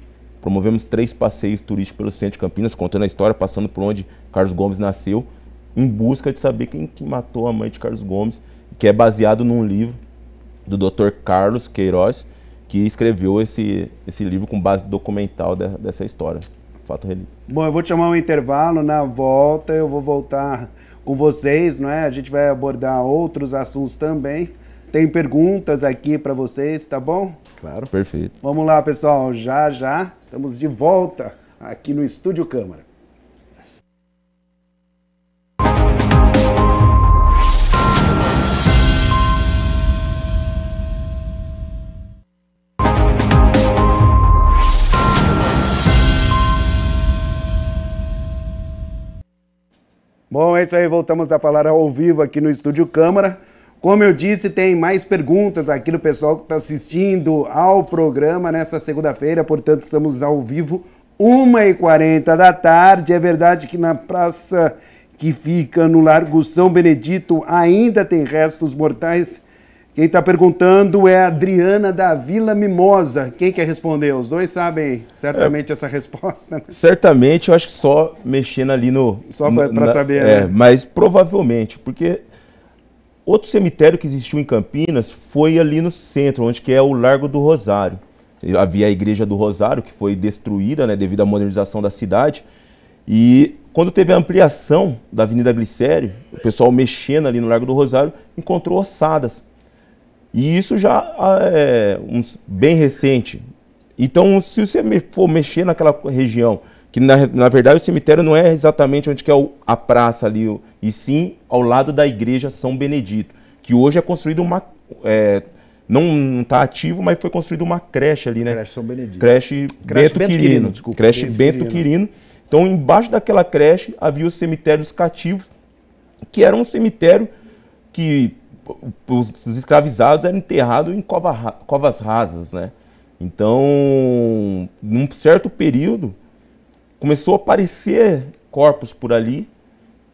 Promovemos três passeios turísticos pelo centro de Campinas, contando a história, passando por onde Carlos Gomes nasceu, em busca de saber quem que matou a mãe de Carlos Gomes, que é baseado num livro do Dr. Carlos Queiroz, que escreveu esse, esse livro com base documental de, dessa história. Fato relíquio. Bom, eu vou chamar um intervalo, na volta eu vou voltar com vocês, não é? A gente vai abordar outros assuntos também. Tem perguntas aqui para vocês, tá bom? Claro, perfeito. Vamos lá, pessoal. Já, já estamos de volta aqui no Estúdio Câmara. Bom, é isso aí. Voltamos a falar ao vivo aqui no Estúdio Câmara. Como eu disse, tem mais perguntas aqui do pessoal que está assistindo ao programa nessa segunda-feira, portanto, estamos ao vivo, 1h40 da tarde. É verdade que na praça que fica no Largo São Benedito ainda tem restos mortais. Quem está perguntando é a Adriana da Vila Mimosa. Quem quer responder? Os dois sabem certamente é, essa resposta. Né? Certamente, eu acho que só mexendo ali no. Só para saber. É, né? mas provavelmente, porque Outro cemitério que existiu em Campinas foi ali no centro, onde que é o Largo do Rosário. Havia a Igreja do Rosário, que foi destruída né, devido à modernização da cidade. E quando teve a ampliação da Avenida Glicério, o pessoal mexendo ali no Largo do Rosário, encontrou ossadas. E isso já ah, é bem recente. Então, se você for mexer naquela região que na, na verdade o cemitério não é exatamente onde que é o, a praça ali, e sim ao lado da igreja São Benedito, que hoje é construído uma... É, não está ativo, mas foi construída uma creche ali, né? Creche São Benedito. Creche, creche Bento, Bento Quirino. Quirino desculpa, creche Bento, Bento Quirino. Quirino. Então, embaixo daquela creche havia os cemitérios cativos, que era um cemitério que os escravizados eram enterrados em cova, covas rasas, né? Então, num certo período, começou a aparecer corpos por ali.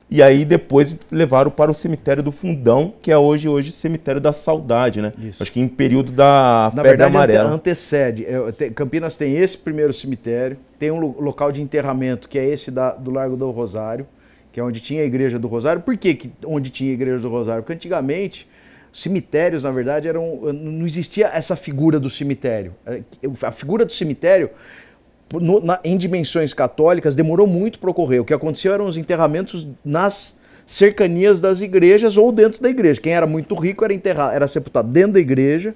E aí depois levaram para o cemitério do Fundão, que é hoje hoje cemitério da Saudade, né? Isso. Acho que em período da Na febre verdade, amarela. antecede. É, Campinas tem esse primeiro cemitério, tem um local de enterramento que é esse da, do Largo do Rosário, que é onde tinha a igreja do Rosário. Por que, que onde tinha a igreja do Rosário? Porque antigamente cemitérios, na verdade, eram não existia essa figura do cemitério. É, a figura do cemitério no, na, em dimensões católicas, demorou muito para ocorrer. O que aconteceu eram os enterramentos nas cercanias das igrejas ou dentro da igreja. Quem era muito rico era enterrado, era sepultado dentro da igreja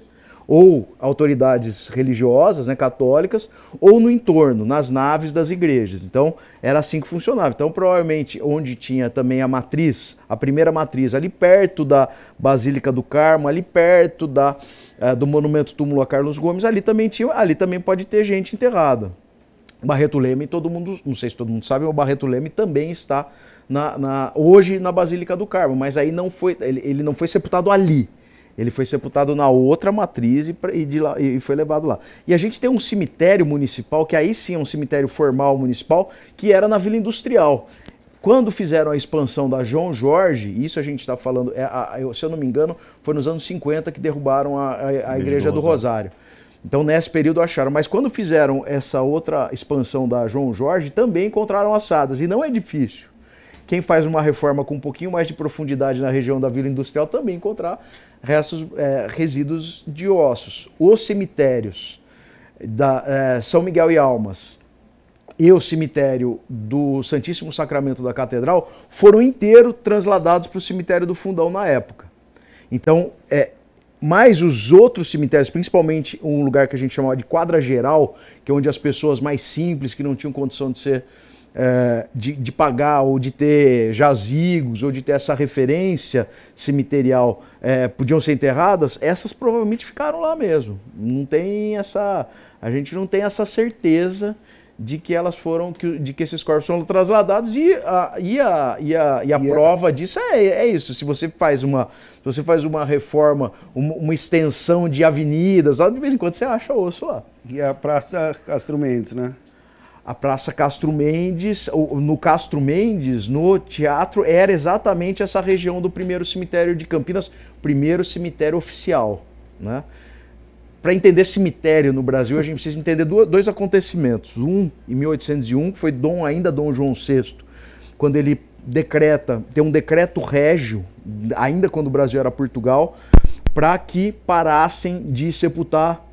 ou autoridades religiosas, né, católicas, ou no entorno, nas naves das igrejas. Então, era assim que funcionava. Então, provavelmente, onde tinha também a matriz, a primeira matriz, ali perto da Basílica do Carmo, ali perto da, eh, do Monumento Túmulo a Carlos Gomes, ali também, tinha, ali também pode ter gente enterrada. Barreto Leme, todo mundo, não sei se todo mundo sabe, o Barreto Leme também está na, na, hoje na Basílica do Carmo, mas aí não foi, ele, ele não foi sepultado ali. Ele foi sepultado na outra matriz e, e, lá, e, foi levado lá. E a gente tem um cemitério municipal, que aí sim é um cemitério formal municipal, que era na Vila Industrial. Quando fizeram a expansão da João Jorge, isso a gente está falando, é, a, se eu não me engano, foi nos anos 50 que derrubaram a, a, a Igreja do Rosário. Do Rosário. Então, nesse período acharam. Mas quando fizeram essa outra expansão da João Jorge, também encontraram assadas. E não é difícil. Quem faz uma reforma com um pouquinho mais de profundidade na região da Vila Industrial também encontrar restos, é, resíduos de ossos. Os cemitérios da é, São Miguel e Almas e o cemitério do Santíssimo Sacramento da Catedral foram inteiro transladados para o cemitério do Fundão na época. Então, é, mas os outros cemitérios, principalmente um lugar que a gente chamava de quadra geral, que é onde as pessoas mais simples, que não tinham condição de ser é, de, de, pagar ou de ter jazigos ou de ter essa referência cemiterial é, podiam ser enterradas, essas provavelmente ficaram lá mesmo. Não tem essa, a gente não tem essa certeza de que elas foram, de que esses corpos foram trasladados e a, e a, e a, e a é. prova disso é, é isso. Se você faz uma, se você faz uma reforma, uma, uma extensão de avenidas, de vez em quando você acha osso lá. E a Praça Castro Mendes, né? A Praça Castro Mendes, no Castro Mendes, no teatro, era exatamente essa região do primeiro cemitério de Campinas, primeiro cemitério oficial, né? para entender cemitério no Brasil, a gente precisa entender dois acontecimentos. Um, em 1801, que foi Dom, ainda Dom João VI, quando ele decreta, tem um decreto régio, ainda quando o Brasil era Portugal, para que parassem de sepultar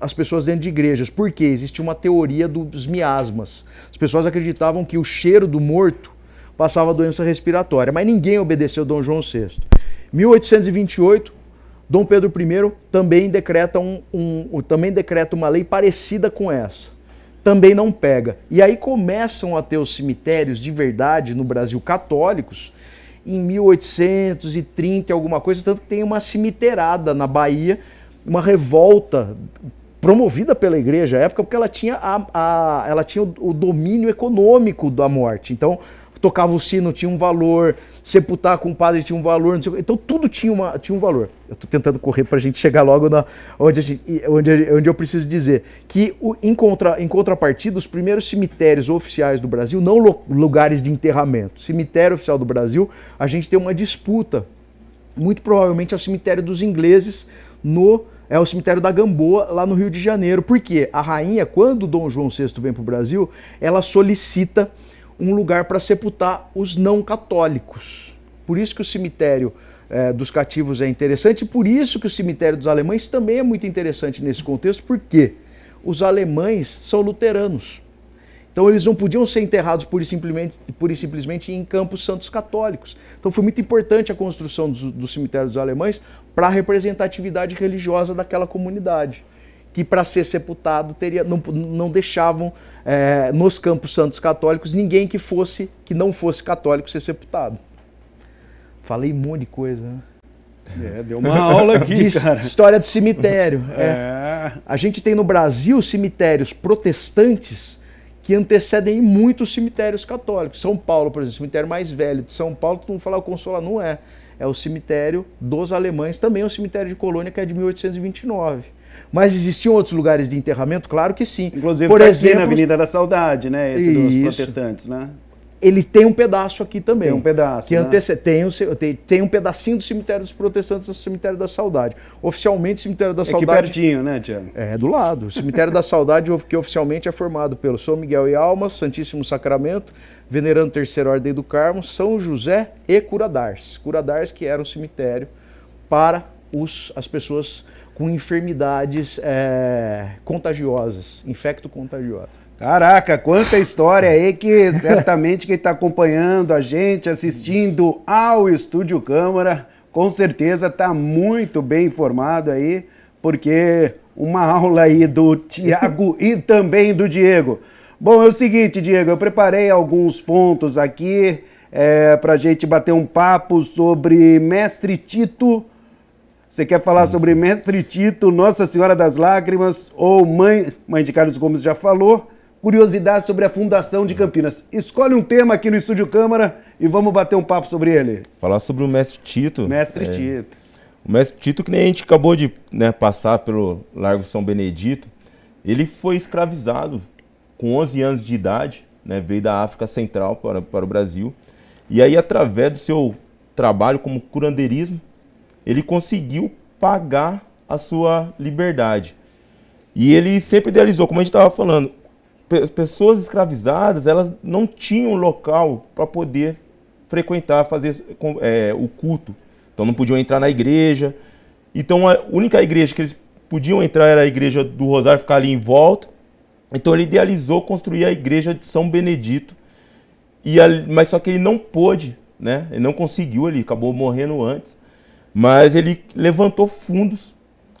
as pessoas dentro de igrejas. Porque existia uma teoria dos miasmas. As pessoas acreditavam que o cheiro do morto passava doença respiratória, mas ninguém obedeceu Dom João VI. 1828, Dom Pedro I também decreta, um, um, também decreta uma lei parecida com essa. Também não pega. E aí começam a ter os cemitérios de verdade no Brasil católicos em 1830, alguma coisa. Tanto que tem uma cimiterada na Bahia, uma revolta promovida pela igreja à época, porque ela tinha, a, a ela tinha o, o domínio econômico da morte. Então tocava o sino tinha um valor, sepultar com o padre tinha um valor, sei, então tudo tinha, uma, tinha um valor. Eu estou tentando correr para a gente chegar logo na, onde, gente, onde, onde eu preciso dizer que o, em, contra, em contrapartida, os primeiros cemitérios oficiais do Brasil, não lo, lugares de enterramento, cemitério oficial do Brasil, a gente tem uma disputa, muito provavelmente é o cemitério dos ingleses no é o cemitério da Gamboa, lá no Rio de Janeiro. Porque a rainha, quando Dom João VI vem para o Brasil, ela solicita um lugar para sepultar os não católicos. Por isso que o cemitério é, dos cativos é interessante, por isso que o cemitério dos alemães também é muito interessante nesse contexto, porque os alemães são luteranos. Então eles não podiam ser enterrados pura e simplesmente, pura e simplesmente em campos santos católicos. Então foi muito importante a construção do, do cemitério dos alemães para a representatividade religiosa daquela comunidade, que para ser sepultado teria, não, não deixavam é, nos campos santos católicos ninguém que fosse que não fosse católico ser sepultado. Falei um monte de coisa. Né? É, deu uma aula aqui, de cara. História de cemitério. É. é. A gente tem no Brasil cemitérios protestantes que antecedem muito os cemitérios católicos. São Paulo, por exemplo, o cemitério mais velho de São Paulo, todo mundo fala o Consola, não é. É o cemitério dos alemães, também é cemitério de colônia que é de 1829. Mas existiam outros lugares de enterramento? Claro que sim. Inclusive, por exemplo, aqui na Avenida da Saudade, né? Esse isso. dos protestantes, né? Ele tem um pedaço aqui também. Tem um pedaço. Que né? antece... tem, um, tem, um pedacinho do cemitério dos protestantes no cemitério da saudade. Oficialmente, o cemitério da é saudade. Aqui pertinho, né, Tiago? É, do lado. O cemitério da saudade, que oficialmente é formado pelo São Miguel e Almas, Santíssimo Sacramento, Venerando Terceira Ordem do Carmo, São José e Curadars. Curadars, que era um cemitério para os, as pessoas com enfermidades é, contagiosas, infecto contagioso Caraca, quanta história aí que certamente quem está acompanhando a gente, assistindo ao Estúdio Câmara, com certeza está muito bem informado aí, porque uma aula aí do Tiago [laughs] e também do Diego. Bom, é o seguinte, Diego, eu preparei alguns pontos aqui é, para a gente bater um papo sobre Mestre Tito você quer falar Isso. sobre Mestre Tito, Nossa Senhora das Lágrimas ou Mãe, Mãe de Carlos Gomes já falou. Curiosidade sobre a Fundação de uhum. Campinas. Escolhe um tema aqui no Estúdio Câmara e vamos bater um papo sobre ele. Falar sobre o Mestre Tito. Mestre é, Tito. O Mestre Tito, que nem a gente acabou de né, passar pelo Largo São Benedito, ele foi escravizado com 11 anos de idade, né, veio da África Central para, para o Brasil. E aí, através do seu trabalho como curandeirismo, ele conseguiu pagar a sua liberdade. E ele sempre idealizou, como a gente estava falando, pessoas escravizadas, elas não tinham local para poder frequentar, fazer é, o culto. Então não podiam entrar na igreja. Então a única igreja que eles podiam entrar era a igreja do Rosário, ficar ali em volta. Então ele idealizou construir a igreja de São Benedito, e a, mas só que ele não pôde, né? Ele não conseguiu ali, acabou morrendo antes. Mas ele levantou fundos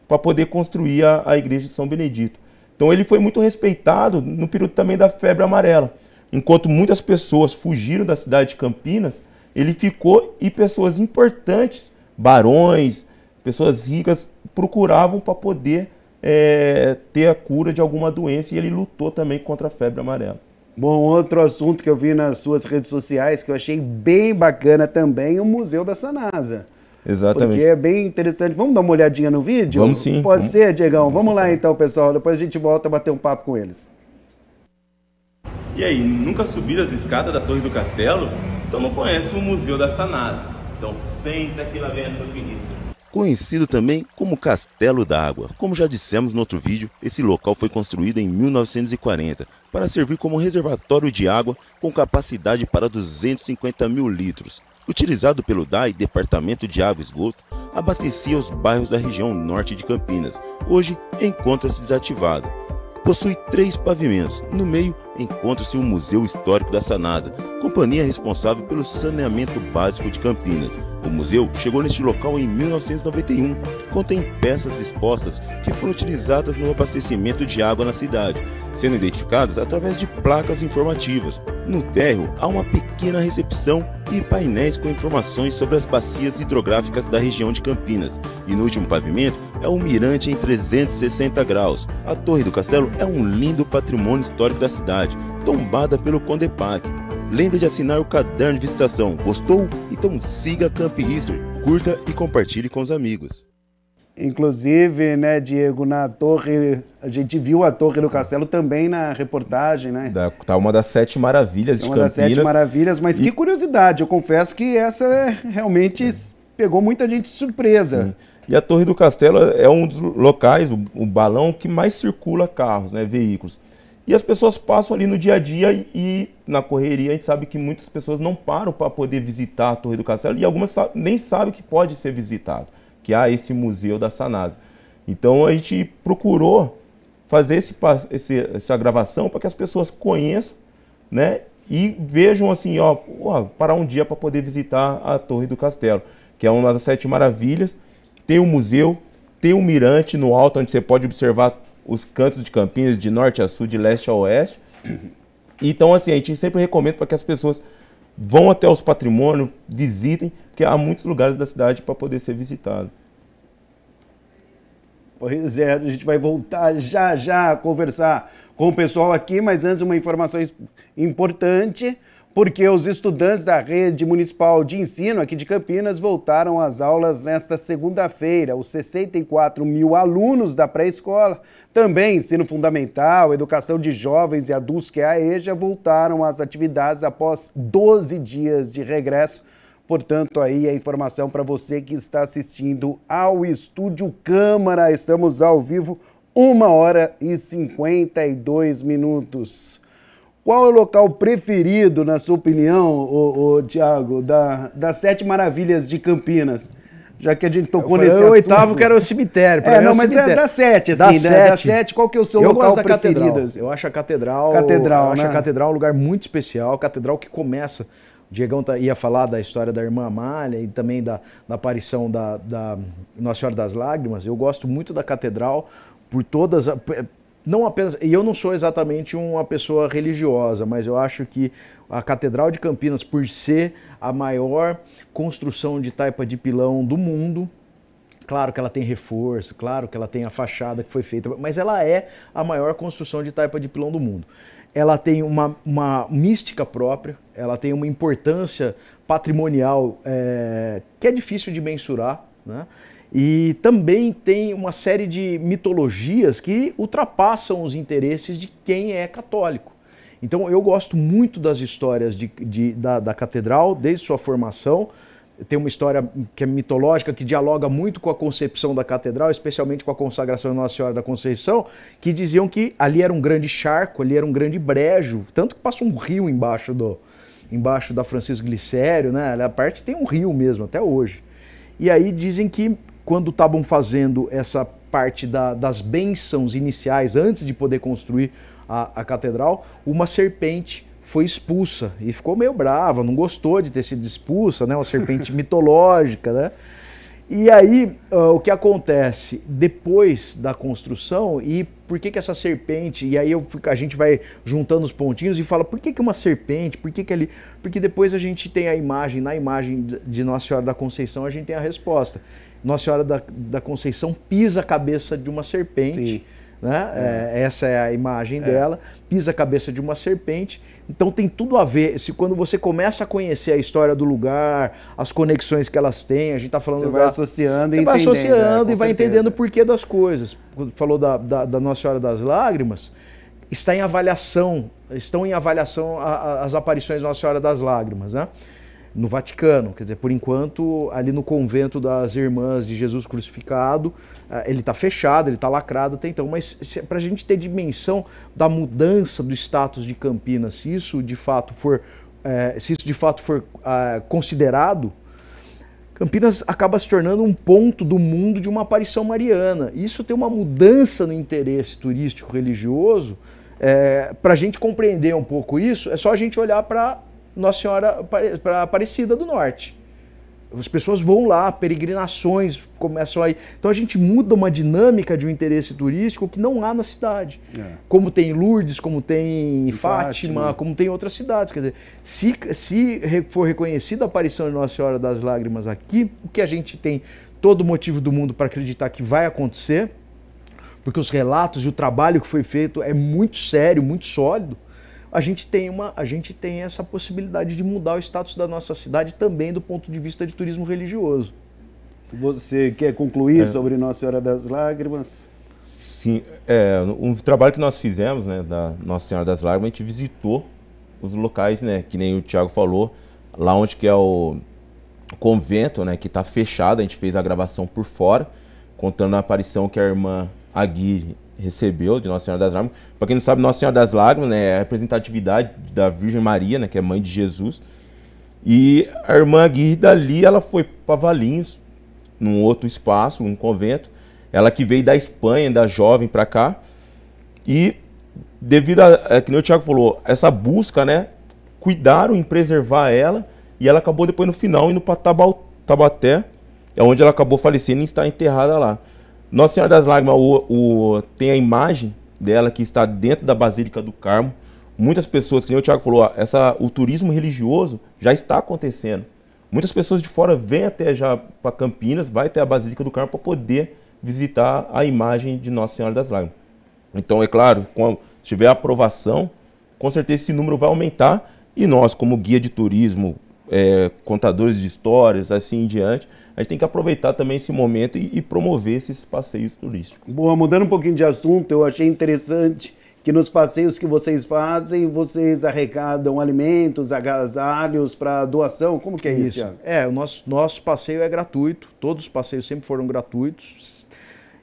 para poder construir a, a igreja de São Benedito. Então ele foi muito respeitado no período também da febre amarela. Enquanto muitas pessoas fugiram da cidade de Campinas, ele ficou e pessoas importantes, barões, pessoas ricas, procuravam para poder é, ter a cura de alguma doença e ele lutou também contra a febre amarela. Bom, outro assunto que eu vi nas suas redes sociais que eu achei bem bacana também, é o Museu da Sanasa. Exatamente. Porque é bem interessante. Vamos dar uma olhadinha no vídeo? Vamos sim. Pode vamos. ser, Diegão? Vamos lá então, pessoal. Depois a gente volta a bater um papo com eles. E aí, nunca subiram as escadas da Torre do Castelo? Então não conhece o Museu da Sanasa. Então senta aqui lá vem a alpinista. Conhecido também como Castelo d'Água. Como já dissemos no outro vídeo, esse local foi construído em 1940 para servir como reservatório de água com capacidade para 250 mil litros utilizado pelo DAE Departamento de Água e Esgoto, abastecia os bairros da região norte de Campinas. Hoje encontra-se desativado. Possui três pavimentos, no meio encontra-se o Museu Histórico da Sanasa, companhia responsável pelo saneamento básico de Campinas. O museu chegou neste local em 1991. Contém peças expostas que foram utilizadas no abastecimento de água na cidade, sendo identificadas através de placas informativas. No térreo há uma pequena recepção e painéis com informações sobre as bacias hidrográficas da região de Campinas. E no último pavimento é um mirante em 360 graus. A Torre do Castelo é um lindo patrimônio histórico da cidade cidade, tombada pelo Condepac. Lembre de assinar o caderno de visitação. Gostou? Então siga Camp History, curta e compartilhe com os amigos. Inclusive, né, Diego, na torre, a gente viu a torre do castelo também na reportagem, né? Da, tá uma das sete maravilhas é de Campinas. Uma das sete maravilhas, mas e... que curiosidade, eu confesso que essa realmente é. pegou muita gente de surpresa. Sim. E a Torre do Castelo é um dos locais, o, o balão que mais circula carros, né, veículos. E as pessoas passam ali no dia a dia e, e na correria a gente sabe que muitas pessoas não param para poder visitar a Torre do Castelo e algumas nem sabem que pode ser visitado, que há esse museu da Sanasa. Então a gente procurou fazer esse, esse, essa gravação para que as pessoas conheçam, né? E vejam assim, ó, ó parar um dia para poder visitar a Torre do Castelo, que é uma das sete maravilhas. Tem um museu, tem um mirante no alto onde você pode observar os cantos de Campinas, de norte a sul, de leste a oeste. Então, assim, a gente sempre recomenda para que as pessoas vão até os patrimônios, visitem, porque há muitos lugares da cidade para poder ser visitado. Pois é, a gente vai voltar já já a conversar com o pessoal aqui, mas antes uma informação importante porque os estudantes da rede municipal de ensino aqui de Campinas voltaram às aulas nesta segunda-feira. Os 64 mil alunos da pré-escola, também ensino fundamental, educação de jovens e adultos, que é a EJA, voltaram às atividades após 12 dias de regresso. Portanto, aí a informação para você que está assistindo ao Estúdio Câmara. Estamos ao vivo, 1 hora e 52 minutos. Qual é o local preferido, na sua opinião, o Tiago, da, das Sete Maravilhas de Campinas? Já que a gente tocou nesse assunto. O oitavo que era o cemitério. É, não, é mas cemitério. é da sete, assim, da, né? sete. da sete, qual que é o seu eu local gosto preferido? Catedral. Assim? Eu acho a catedral. Catedral. Eu né? acho a né? catedral um lugar muito especial, a catedral que começa. O Diegão tá, ia falar da história da irmã Amália e também da, da aparição da, da Nossa Senhora das Lágrimas. Eu gosto muito da catedral por todas. A, não apenas e eu não sou exatamente uma pessoa religiosa, mas eu acho que a Catedral de Campinas, por ser a maior construção de taipa de pilão do mundo, claro que ela tem reforço, claro que ela tem a fachada que foi feita, mas ela é a maior construção de taipa de pilão do mundo. Ela tem uma, uma mística própria, ela tem uma importância patrimonial é, que é difícil de mensurar, né? E também tem uma série de mitologias que ultrapassam os interesses de quem é católico. Então eu gosto muito das histórias de, de, da, da catedral, desde sua formação. Tem uma história que é mitológica, que dialoga muito com a concepção da catedral, especialmente com a consagração de Nossa Senhora da Conceição, que diziam que ali era um grande charco, ali era um grande brejo, tanto que passa um rio embaixo do embaixo da Francisco Glicério, né? A parte tem um rio mesmo até hoje. E aí dizem que quando estavam fazendo essa parte da, das bênçãos iniciais, antes de poder construir a, a catedral, uma serpente foi expulsa e ficou meio brava, não gostou de ter sido expulsa, né? Uma serpente [laughs] mitológica, né? E aí, uh, o que acontece depois da construção e por que que essa serpente, e aí eu, a gente vai juntando os pontinhos e fala, por que que uma serpente, por que que ali, porque depois a gente tem a imagem, na imagem de Nossa Senhora da Conceição a gente tem a resposta. Nossa Senhora da, da Conceição pisa a cabeça de uma serpente. Sim. Né? É. É, essa é a imagem é. dela, pisa a cabeça de uma serpente. Então tem tudo a ver. Se quando você começa a conhecer a história do lugar, as conexões que elas têm, a gente está falando. Você vai da... associando você e vai associando e né? vai certeza. entendendo o porquê das coisas. Quando falou da, da, da, Nossa Senhora das Lágrimas, está em avaliação, estão em avaliação a, a, as aparições da Nossa Senhora das Lágrimas, né? no Vaticano, quer dizer, por enquanto, ali no convento das Irmãs de Jesus Crucificado, eh, ele está fechado, ele está lacrado até então, mas para a gente ter dimensão da mudança do status de Campinas, se isso de fato for, é, se isso de fato for é, considerado, Campinas acaba se tornando um ponto do mundo de uma aparição mariana. Isso tem uma mudança no interesse turístico religioso. É, eh, para a gente compreender um pouco isso, é só a gente olhar para nossa Senhora para Aparecida do Norte. As pessoas vão lá, peregrinações começam aí. Então a gente muda uma dinâmica de um interesse turístico que não há na cidade. É. Como tem Lourdes, como tem Fátima, Fátima, como tem outras cidades. Quer dizer, se, se for reconhecida a aparição de Nossa Senhora das Lágrimas aqui, o que a gente tem todo motivo do mundo para acreditar que vai acontecer, porque os relatos e o trabalho que foi feito é muito sério, muito sólido a gente tem uma, a gente tem essa possibilidade de mudar o status da nossa cidade também do ponto de vista de turismo religioso. Você quer concluir é. sobre Nossa Senhora das Lágrimas? Sim, é, um trabalho que nós fizemos, né, da Nossa Senhora das Lágrimas, a gente visitou os locais, né, que nem o Tiago falou, lá onde que é o convento, né, que está fechado, a gente fez a gravação por fora, contando a aparição que a irmã Aguirre recebeu de Nossa Senhora das Lágrimas. Para quem não sabe, Nossa Senhora das Lágrimas né, é a representatividade da Virgem Maria, né, que é mãe de Jesus. E a irmã Aguirre dali, ela foi para Valinhos, num outro espaço, um convento. Ela que veio da Espanha, da jovem para cá. E devido a, é, que o Tiago falou, essa busca, né, cuidaram em preservar ela. E ela acabou depois no final indo para Tabaté, é onde ela acabou falecendo e está enterrada lá. Nossa Senhora das Lágrimas o, o, tem a imagem dela que está dentro da Basílica do Carmo. Muitas pessoas, que nem o Tiago falou, ó, essa, o turismo religioso já está acontecendo. Muitas pessoas de fora vêm até já para Campinas, vai até a Basílica do Carmo para poder visitar a imagem de Nossa Senhora das Lágrimas. Então, é claro, quando tiver aprovação, com certeza esse número vai aumentar e nós, como guia de turismo, é, contadores de histórias, assim em diante, a gente tem que aproveitar também esse momento e, e promover esses passeios turísticos. Boa, mudando um pouquinho de assunto, eu achei interessante que nos passeios que vocês fazem, vocês arrecadam alimentos, agasalhos para doação. Como que é isso? isso? É, o nosso, nosso passeio é gratuito, todos os passeios sempre foram gratuitos.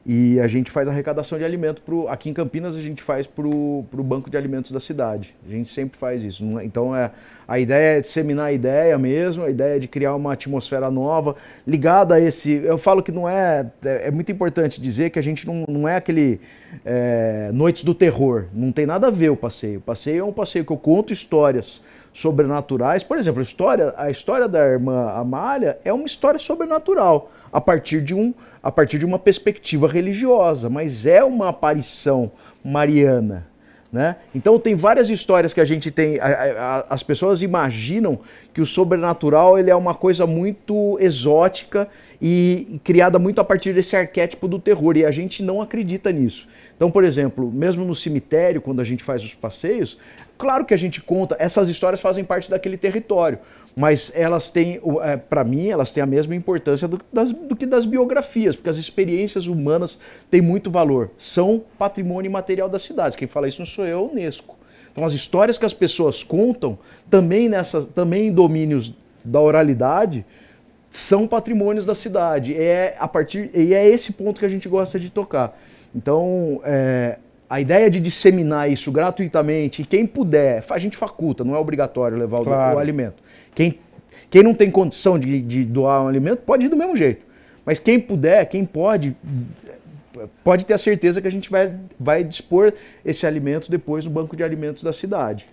E a gente faz arrecadação de alimento pro, aqui em Campinas a gente faz para o Banco de Alimentos da cidade. A gente sempre faz isso. É? Então é a ideia é disseminar a ideia mesmo, a ideia é de criar uma atmosfera nova, ligada a esse. Eu falo que não é, é. É muito importante dizer que a gente não, não é aquele é, Noites do Terror. Não tem nada a ver o passeio. O passeio é um passeio que eu conto histórias sobrenaturais. Por exemplo, a história, a história da irmã Amália é uma história sobrenatural, a partir de, um, a partir de uma perspectiva religiosa, mas é uma aparição mariana. Né? Então tem várias histórias que a gente tem, a, a, as pessoas imaginam que o sobrenatural ele é uma coisa muito exótica e criada muito a partir desse arquétipo do terror e a gente não acredita nisso. Então, por exemplo, mesmo no cemitério, quando a gente faz os passeios, claro que a gente conta, essas histórias fazem parte daquele território mas elas têm, é, para mim, elas têm a mesma importância do, das, do, que das biografias, porque as experiências humanas têm muito valor, são patrimônio material das cidades. Quem fala isso não sou eu, é a Unesco. Então as histórias que as pessoas contam, também, nessa, também em domínios da oralidade, são patrimônios da cidade. É a partir e é esse ponto que a gente gosta de tocar. Então é, a ideia de disseminar isso gratuitamente, quem puder, a gente faculta, não é obrigatório levar claro. o, o alimento quem, quem não tem condição de, de doar um alimento pode ir do mesmo jeito. Mas quem puder, quem pode, pode ter a certeza que a gente vai, vai dispor esse alimento depois no banco de alimentos da cidade.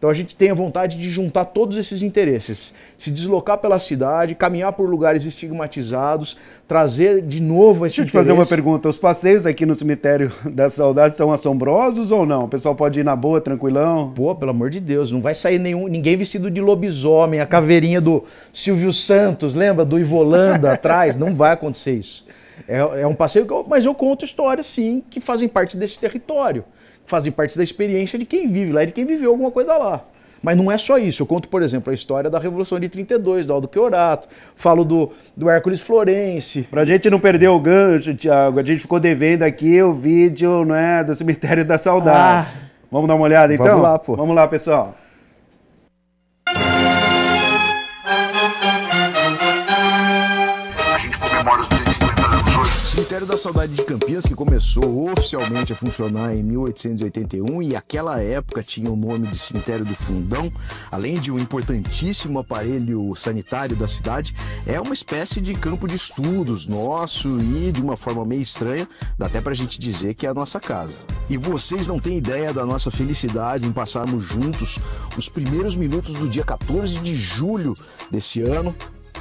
Então a gente tem a vontade de juntar todos esses interesses, se deslocar pela cidade, caminhar por lugares estigmatizados, trazer de novo esse Deixa eu te fazer uma pergunta. Os passeios aqui no cemitério da saudade são assombrosos ou não? O pessoal pode ir na boa, tranquilão? Pô, pelo amor de Deus, não vai sair nenhum, ninguém vestido de lobisomem, a caveirinha do Silvio Santos, lembra? Do Ivolanda [laughs] atrás. Não vai acontecer isso. É, é um passeio, eu, mas eu conto histórias, sim, que fazem parte desse território fazem parte da experiência de quem vive lá e de quem viveu alguma coisa lá. Mas não é só isso. Eu conto, por exemplo, a história da Revolução de 32, do Aldo Queorato, falo do, do Hércules Florence. Pra gente não perder o gancho, Tiago, a gente ficou devendo aqui o vídeo né, do Cemitério da Saudade. Ah. Vamos dar uma olhada então? Vamos lá, pô. Vamos lá, pessoal. Ministério da Saudade de Campinas, que começou oficialmente a funcionar em 1881 e aquela época tinha o nome de Cemitério do Fundão, além de um importantíssimo aparelho sanitário da cidade, é uma espécie de campo de estudos nosso e, de uma forma meio estranha, dá até pra gente dizer que é a nossa casa. E vocês não têm ideia da nossa felicidade em passarmos juntos os primeiros minutos do dia 14 de julho desse ano,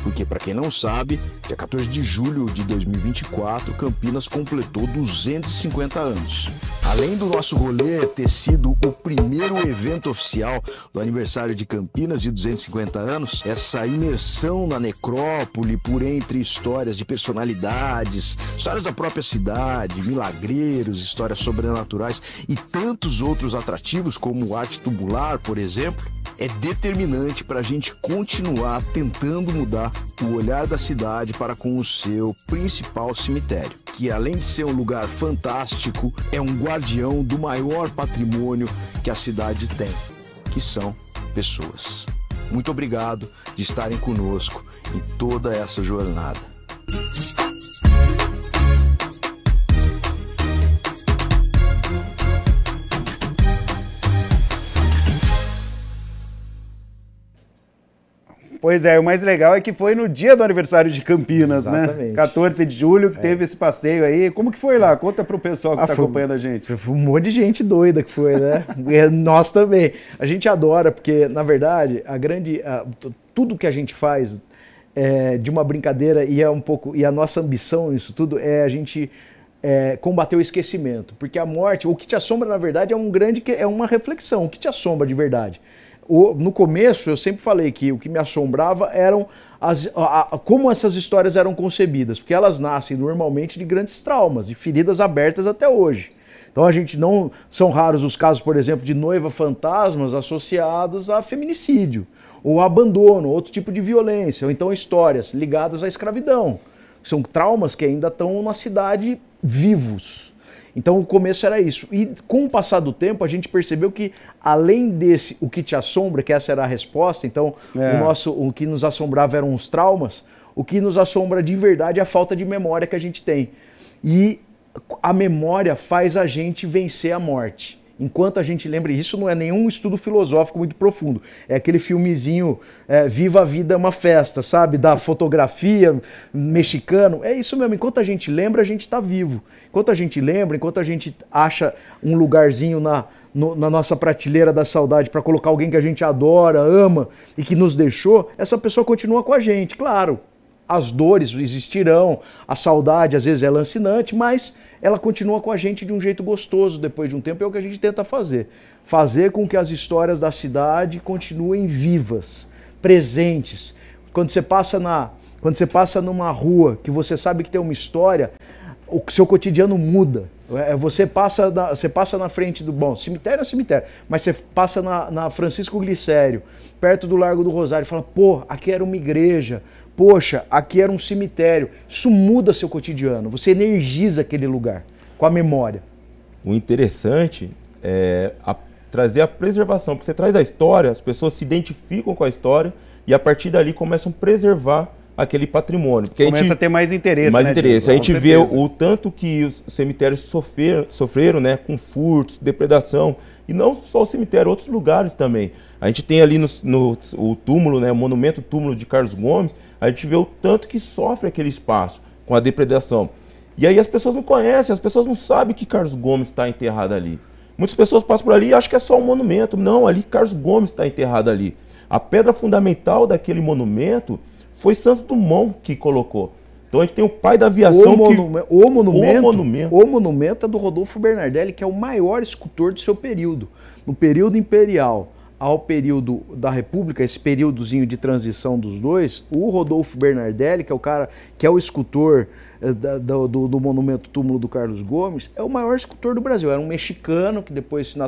porque para quem não sabe, dia 14 de julho de 2024, Campinas completou 250 anos. Além do nosso rolê ter sido o primeiro evento oficial do aniversário de Campinas de 250 anos, essa imersão na necrópole por entre histórias de personalidades, histórias da própria cidade, milagreiros, histórias sobrenaturais e tantos outros atrativos como arte tubular, por exemplo, é determinante para a gente continuar tentando mudar o olhar da cidade para com o seu principal cemitério, que além de ser um lugar fantástico, é um guardião do maior patrimônio que a cidade tem, que são pessoas. Muito obrigado de estarem conosco em toda essa jornada. Pois é, o mais legal é que foi no dia do aniversário de Campinas, né? Exatamente. né? 14 de julho, que é. teve esse passeio aí. Como que foi lá? Conta pro pessoal que ah, tá foi, acompanhando a gente. Foi um monte de gente doida que foi, né? [laughs] Nós também. A gente adora, porque, na verdade, a grande. A, tudo que a gente faz é, de uma brincadeira e é um pouco. E a nossa ambição, isso tudo, é a gente. É, combater o esquecimento, porque a morte, o que te assombra na verdade é um grande, é uma reflexão, o que te assombra de verdade no começo eu sempre falei que o que me assombrava eram as, a, a, como essas histórias eram concebidas, porque elas nascem normalmente de grandes traumas, de feridas abertas até hoje. Então a gente não são raros os casos, por exemplo, de noiva fantasmas associados a feminicídio, ou abandono, outro tipo de violência, ou então histórias ligadas à escravidão. São traumas que ainda estão na cidade vivos. Então o começo era isso. E com o passar do tempo, a gente percebeu que além desse, o que te assombra, que essa era a resposta, então é. o nosso, o que nos assombrava eram os traumas, o que nos assombra de verdade é a falta de memória que a gente tem. E a memória faz a gente vencer a morte. Enquanto a gente lembra isso, não é nenhum estudo filosófico muito profundo. É aquele filmezinho é, Viva a Vida é uma Festa, sabe? Da fotografia mexicano. É isso mesmo. Enquanto a gente lembra, a gente está vivo. Enquanto a gente lembra, enquanto a gente acha um lugarzinho na, no, na nossa prateleira da saudade para colocar alguém que a gente adora, ama e que nos deixou, essa pessoa continua com a gente. Claro, as dores existirão, a saudade às vezes é lancinante, mas ela continua com a gente de um jeito gostoso depois de um tempo. É o que a gente tenta fazer. Fazer com que as histórias da cidade continuem vivas, presentes. Quando você passa na. Quando você passa numa rua que você sabe que tem uma história, o seu cotidiano muda. É, você passa na, você passa na frente do. Bom, cemitério é cemitério, mas você passa na, na Francisco Glicério, perto do Largo do Rosário, e fala: pô, aqui era uma igreja, Poxa, aqui era um cemitério. Isso muda seu cotidiano. Você energiza aquele lugar com a memória. O interessante é a, trazer a preservação, porque você traz a história, as pessoas se identificam com a história e a partir dali começam a preservar aquele patrimônio. Porque Começa a, gente, a ter mais interesse. Mais né, interesse. A gente vê o, o tanto que os cemitérios sofreram, sofreram né, com furtos, depredação. E não só o cemitério, outros lugares também. A gente tem ali no, no o túmulo, né, o monumento túmulo de Carlos Gomes, a gente vê o tanto que sofre aquele espaço com a depredação. E aí as pessoas não conhecem, as pessoas não sabem que Carlos Gomes está enterrado ali. Muitas pessoas passam por ali e acham que é só um monumento. Não, ali Carlos Gomes está enterrado ali. A pedra fundamental daquele monumento foi Santos Dumont que colocou. Então a gente tem o pai da aviação o monume, que... O monumento, o monumento, o monumento é do Rodolfo Bernardelli, que é o maior escultor do seu período. No período imperial, ao período da República, esse períodozinho de transição dos dois, o Rodolfo Bernardelli, que é o cara que é o escultor eh, do, do, do, monumento túmulo do Carlos Gomes, é o maior escultor do Brasil. Era um mexicano que depois se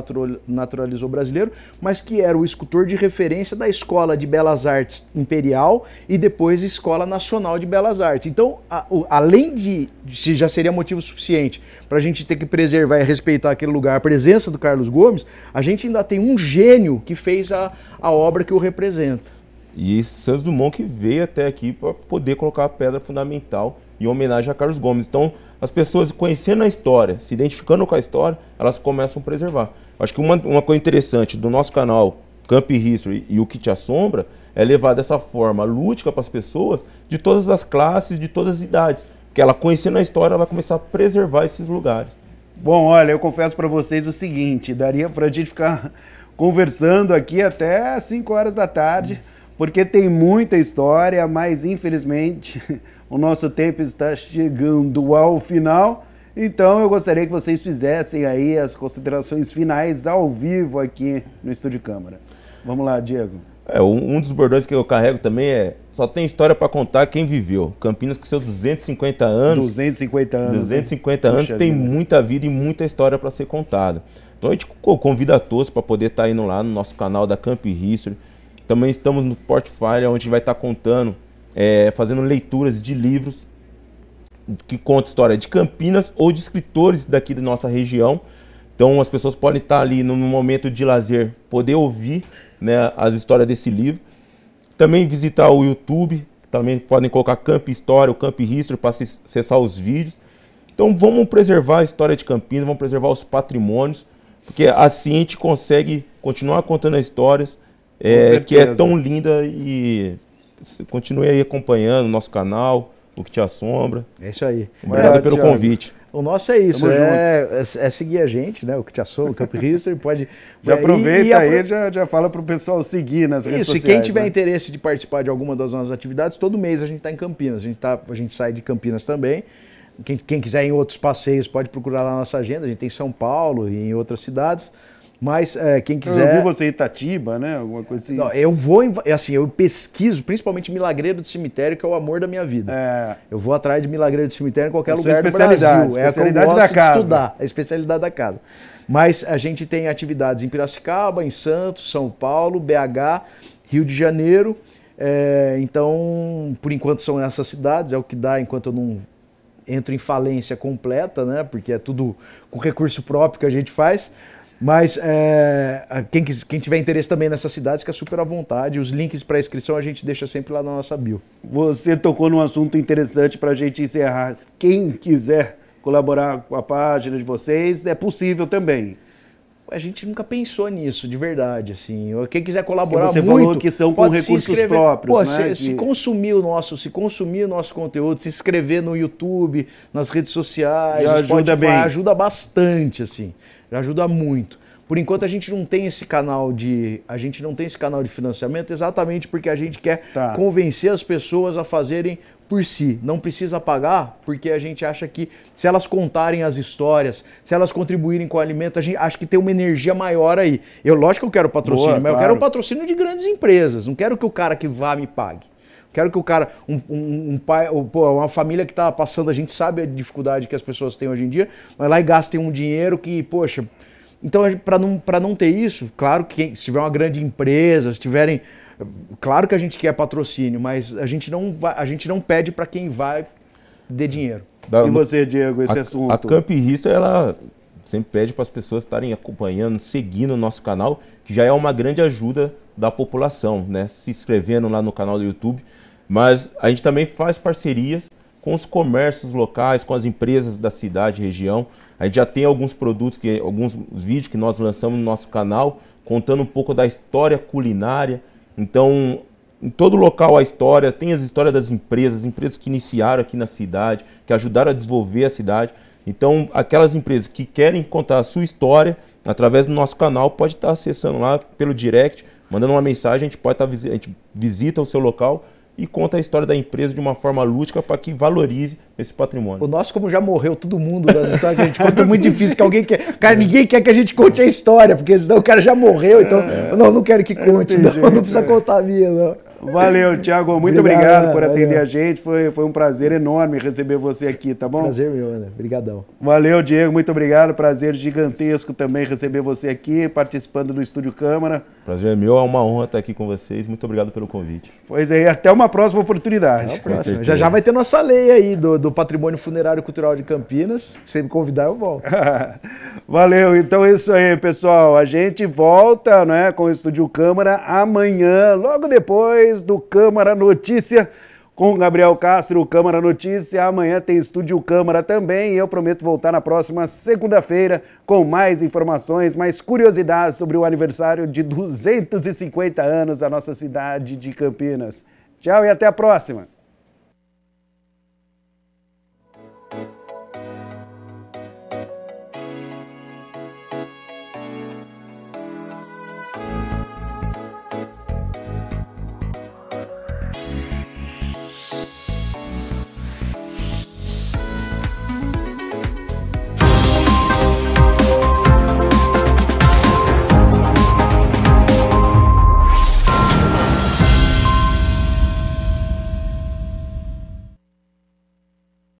naturalizou brasileiro, mas que era o escultor de referência da Escola de Belas Artes Imperial e depois Escola Nacional de Belas Artes. Então, a, o, além de se já seria motivo suficiente para a gente ter que preservar e respeitar aquele lugar, a presença do Carlos Gomes, a gente ainda tem um gênio que fez a, a obra que o representa. E Santos Dumont que veio até aqui para poder colocar a pedra fundamental em homenagem a Carlos Gomes. Então, as pessoas conhecendo a história, se identificando com a história, elas começam a preservar. Acho que uma, uma coisa interessante do nosso canal Camp History e o que te assombra é levar dessa forma lúdica para as pessoas de todas as classes, de todas as idades. Porque ela conhecendo a história, ela vai começar a preservar esses lugares. Bom, olha, eu confesso para vocês o seguinte, daria para a gente ficar conversando aqui até 5 horas da tarde, porque tem muita história, mas infelizmente [laughs] o nosso tempo está chegando ao final. Então eu gostaria que vocês fizessem aí as considerações finais ao vivo aqui no Estúdio Câmara. Vamos lá, Diego. É, um dos bordões que eu carrego também é só tem história para contar quem viveu. Campinas com seus 250 anos. 250 anos. 250 hein? anos Puxa tem vida. muita vida e muita história para ser contada. Então a gente convida a todos para poder estar tá indo lá no nosso canal da Camp History. Também estamos no portfólio onde a gente vai estar tá contando, é, fazendo leituras de livros que conta história de Campinas ou de escritores daqui da nossa região. Então as pessoas podem estar tá ali no momento de lazer, poder ouvir né, as histórias desse livro. Também visitar o YouTube, também podem colocar Camp História, o Camp History para acessar os vídeos. Então vamos preservar a história de Campinas, vamos preservar os patrimônios porque assim a gente consegue continuar contando as histórias é, que é tão linda e continue aí acompanhando o nosso canal, o que te assombra. É isso aí. Obrigado é, pelo Thiago. convite. O nosso é isso, é, é, é, seguir a gente, né? O que te assombra, o Camp History, pode... [laughs] Já é, aproveita e, e apro... aí, já, já fala para o pessoal seguir nas isso, redes sociais. Isso, e quem tiver né? interesse de participar de alguma das nossas atividades, todo mês a gente está em Campinas, a gente, tá, a gente sai de Campinas também, quem, quem quiser em outros passeios pode procurar lá na nossa agenda. A gente tem São Paulo e em outras cidades. Mas é, quem quiser. Eu vi você em Itatiba, né? Alguma coisa assim. Não, eu vou, é assim, eu pesquiso, principalmente Milagreiro do Cemitério, que é o amor da minha vida. É... Eu vou atrás de Milagreiro do Cemitério em qualquer lugar do Brasil. É a especialidade da casa. Estudar, é a especialidade da casa. Mas a gente tem atividades em Piracicaba, em Santos, São Paulo, BH, Rio de Janeiro. É, então, por enquanto são essas cidades, é o que dá enquanto eu não entro em falência completa, né? Porque é tudo com recurso próprio que a gente faz. Mas é, quem, quem, tiver interesse também nessas cidades, fica super à vontade. Os links para inscrição a gente deixa sempre lá na nossa bio. Você tocou num assunto interessante para a gente encerrar. Quem quiser colaborar com a página de vocês, é possível também a gente nunca pensou nisso de verdade, assim. Quem quiser colaborar você muito, falou que são com recursos próprios, Pô, né? Se, que... se consumir o nosso, se consumir o nosso conteúdo, se inscrever no YouTube, nas redes sociais, Já ajuda Spotify, bem, ajuda bastante, assim. ajuda muito. Por enquanto a gente não tem esse canal de a gente não tem esse canal de financiamento exatamente porque a gente quer tá. convencer as pessoas a fazerem por si, não precisa pagar, porque a gente acha que se elas contarem as histórias, se elas contribuírem com o alimento, a gente acha que tem uma energia maior aí. Eu, lógico que eu quero patrocínio, Boa, mas claro. eu quero o patrocínio de grandes empresas. Não quero que o cara que vá me pague. Quero que o cara, um, um, um pai, uma família que está passando, a gente sabe a dificuldade que as pessoas têm hoje em dia, vai lá e gastem um dinheiro que, poxa. Então, para não, não ter isso, claro que se tiver uma grande empresa, se tiverem Claro que a gente quer patrocínio, mas a gente não, vai, a gente não pede para quem vai dê dinheiro. Da, e você, Diego, esse a, assunto? A Camp ela sempre pede para as pessoas estarem acompanhando, seguindo o nosso canal, que já é uma grande ajuda da população, né? Se inscrevendo lá no canal do YouTube. Mas a gente também faz parcerias com os comércios locais, com as empresas da cidade, região. A gente já tem alguns produtos, que, alguns vídeos que nós lançamos no nosso canal, contando um pouco da história culinária, então, em todo local a história, tem as histórias das empresas, empresas que iniciaram aqui na cidade, que ajudaram a desenvolver a cidade. Então, aquelas empresas que querem contar a sua história através do nosso canal, pode estar acessando lá pelo direct, mandando uma mensagem, a gente pode estar a gente visita o seu local e conta a história da empresa de uma forma lúdica para que valorize esse patrimônio. O nosso, como já morreu todo mundo das histórias que a gente conta, é muito difícil que alguém quer. Cara, é. ninguém quer que a gente conte a história, porque senão o cara já morreu, então. É, não, não quero que é, conte, não, não, precisa é. contar a minha, não. Valeu, Tiago. Muito obrigado, obrigado por atender valeu. a gente. Foi, foi um prazer enorme receber você aqui, tá bom? Prazer meu, Ana. Obrigadão. Valeu, Diego. Muito obrigado. Prazer gigantesco também receber você aqui, participando do Estúdio Câmara. Prazer é meu. É uma honra estar aqui com vocês. Muito obrigado pelo convite. Pois é. Até uma próxima oportunidade. próxima. Já já vai ter nossa lei aí do, do Patrimônio Funerário Cultural de Campinas. Se me convidar, eu volto. [laughs] valeu. Então é isso aí, pessoal. A gente volta né, com o Estúdio Câmara amanhã, logo depois do Câmara Notícia com Gabriel Castro, Câmara Notícia. Amanhã tem Estúdio Câmara também e eu prometo voltar na próxima segunda-feira com mais informações, mais curiosidades sobre o aniversário de 250 anos da nossa cidade de Campinas. Tchau e até a próxima!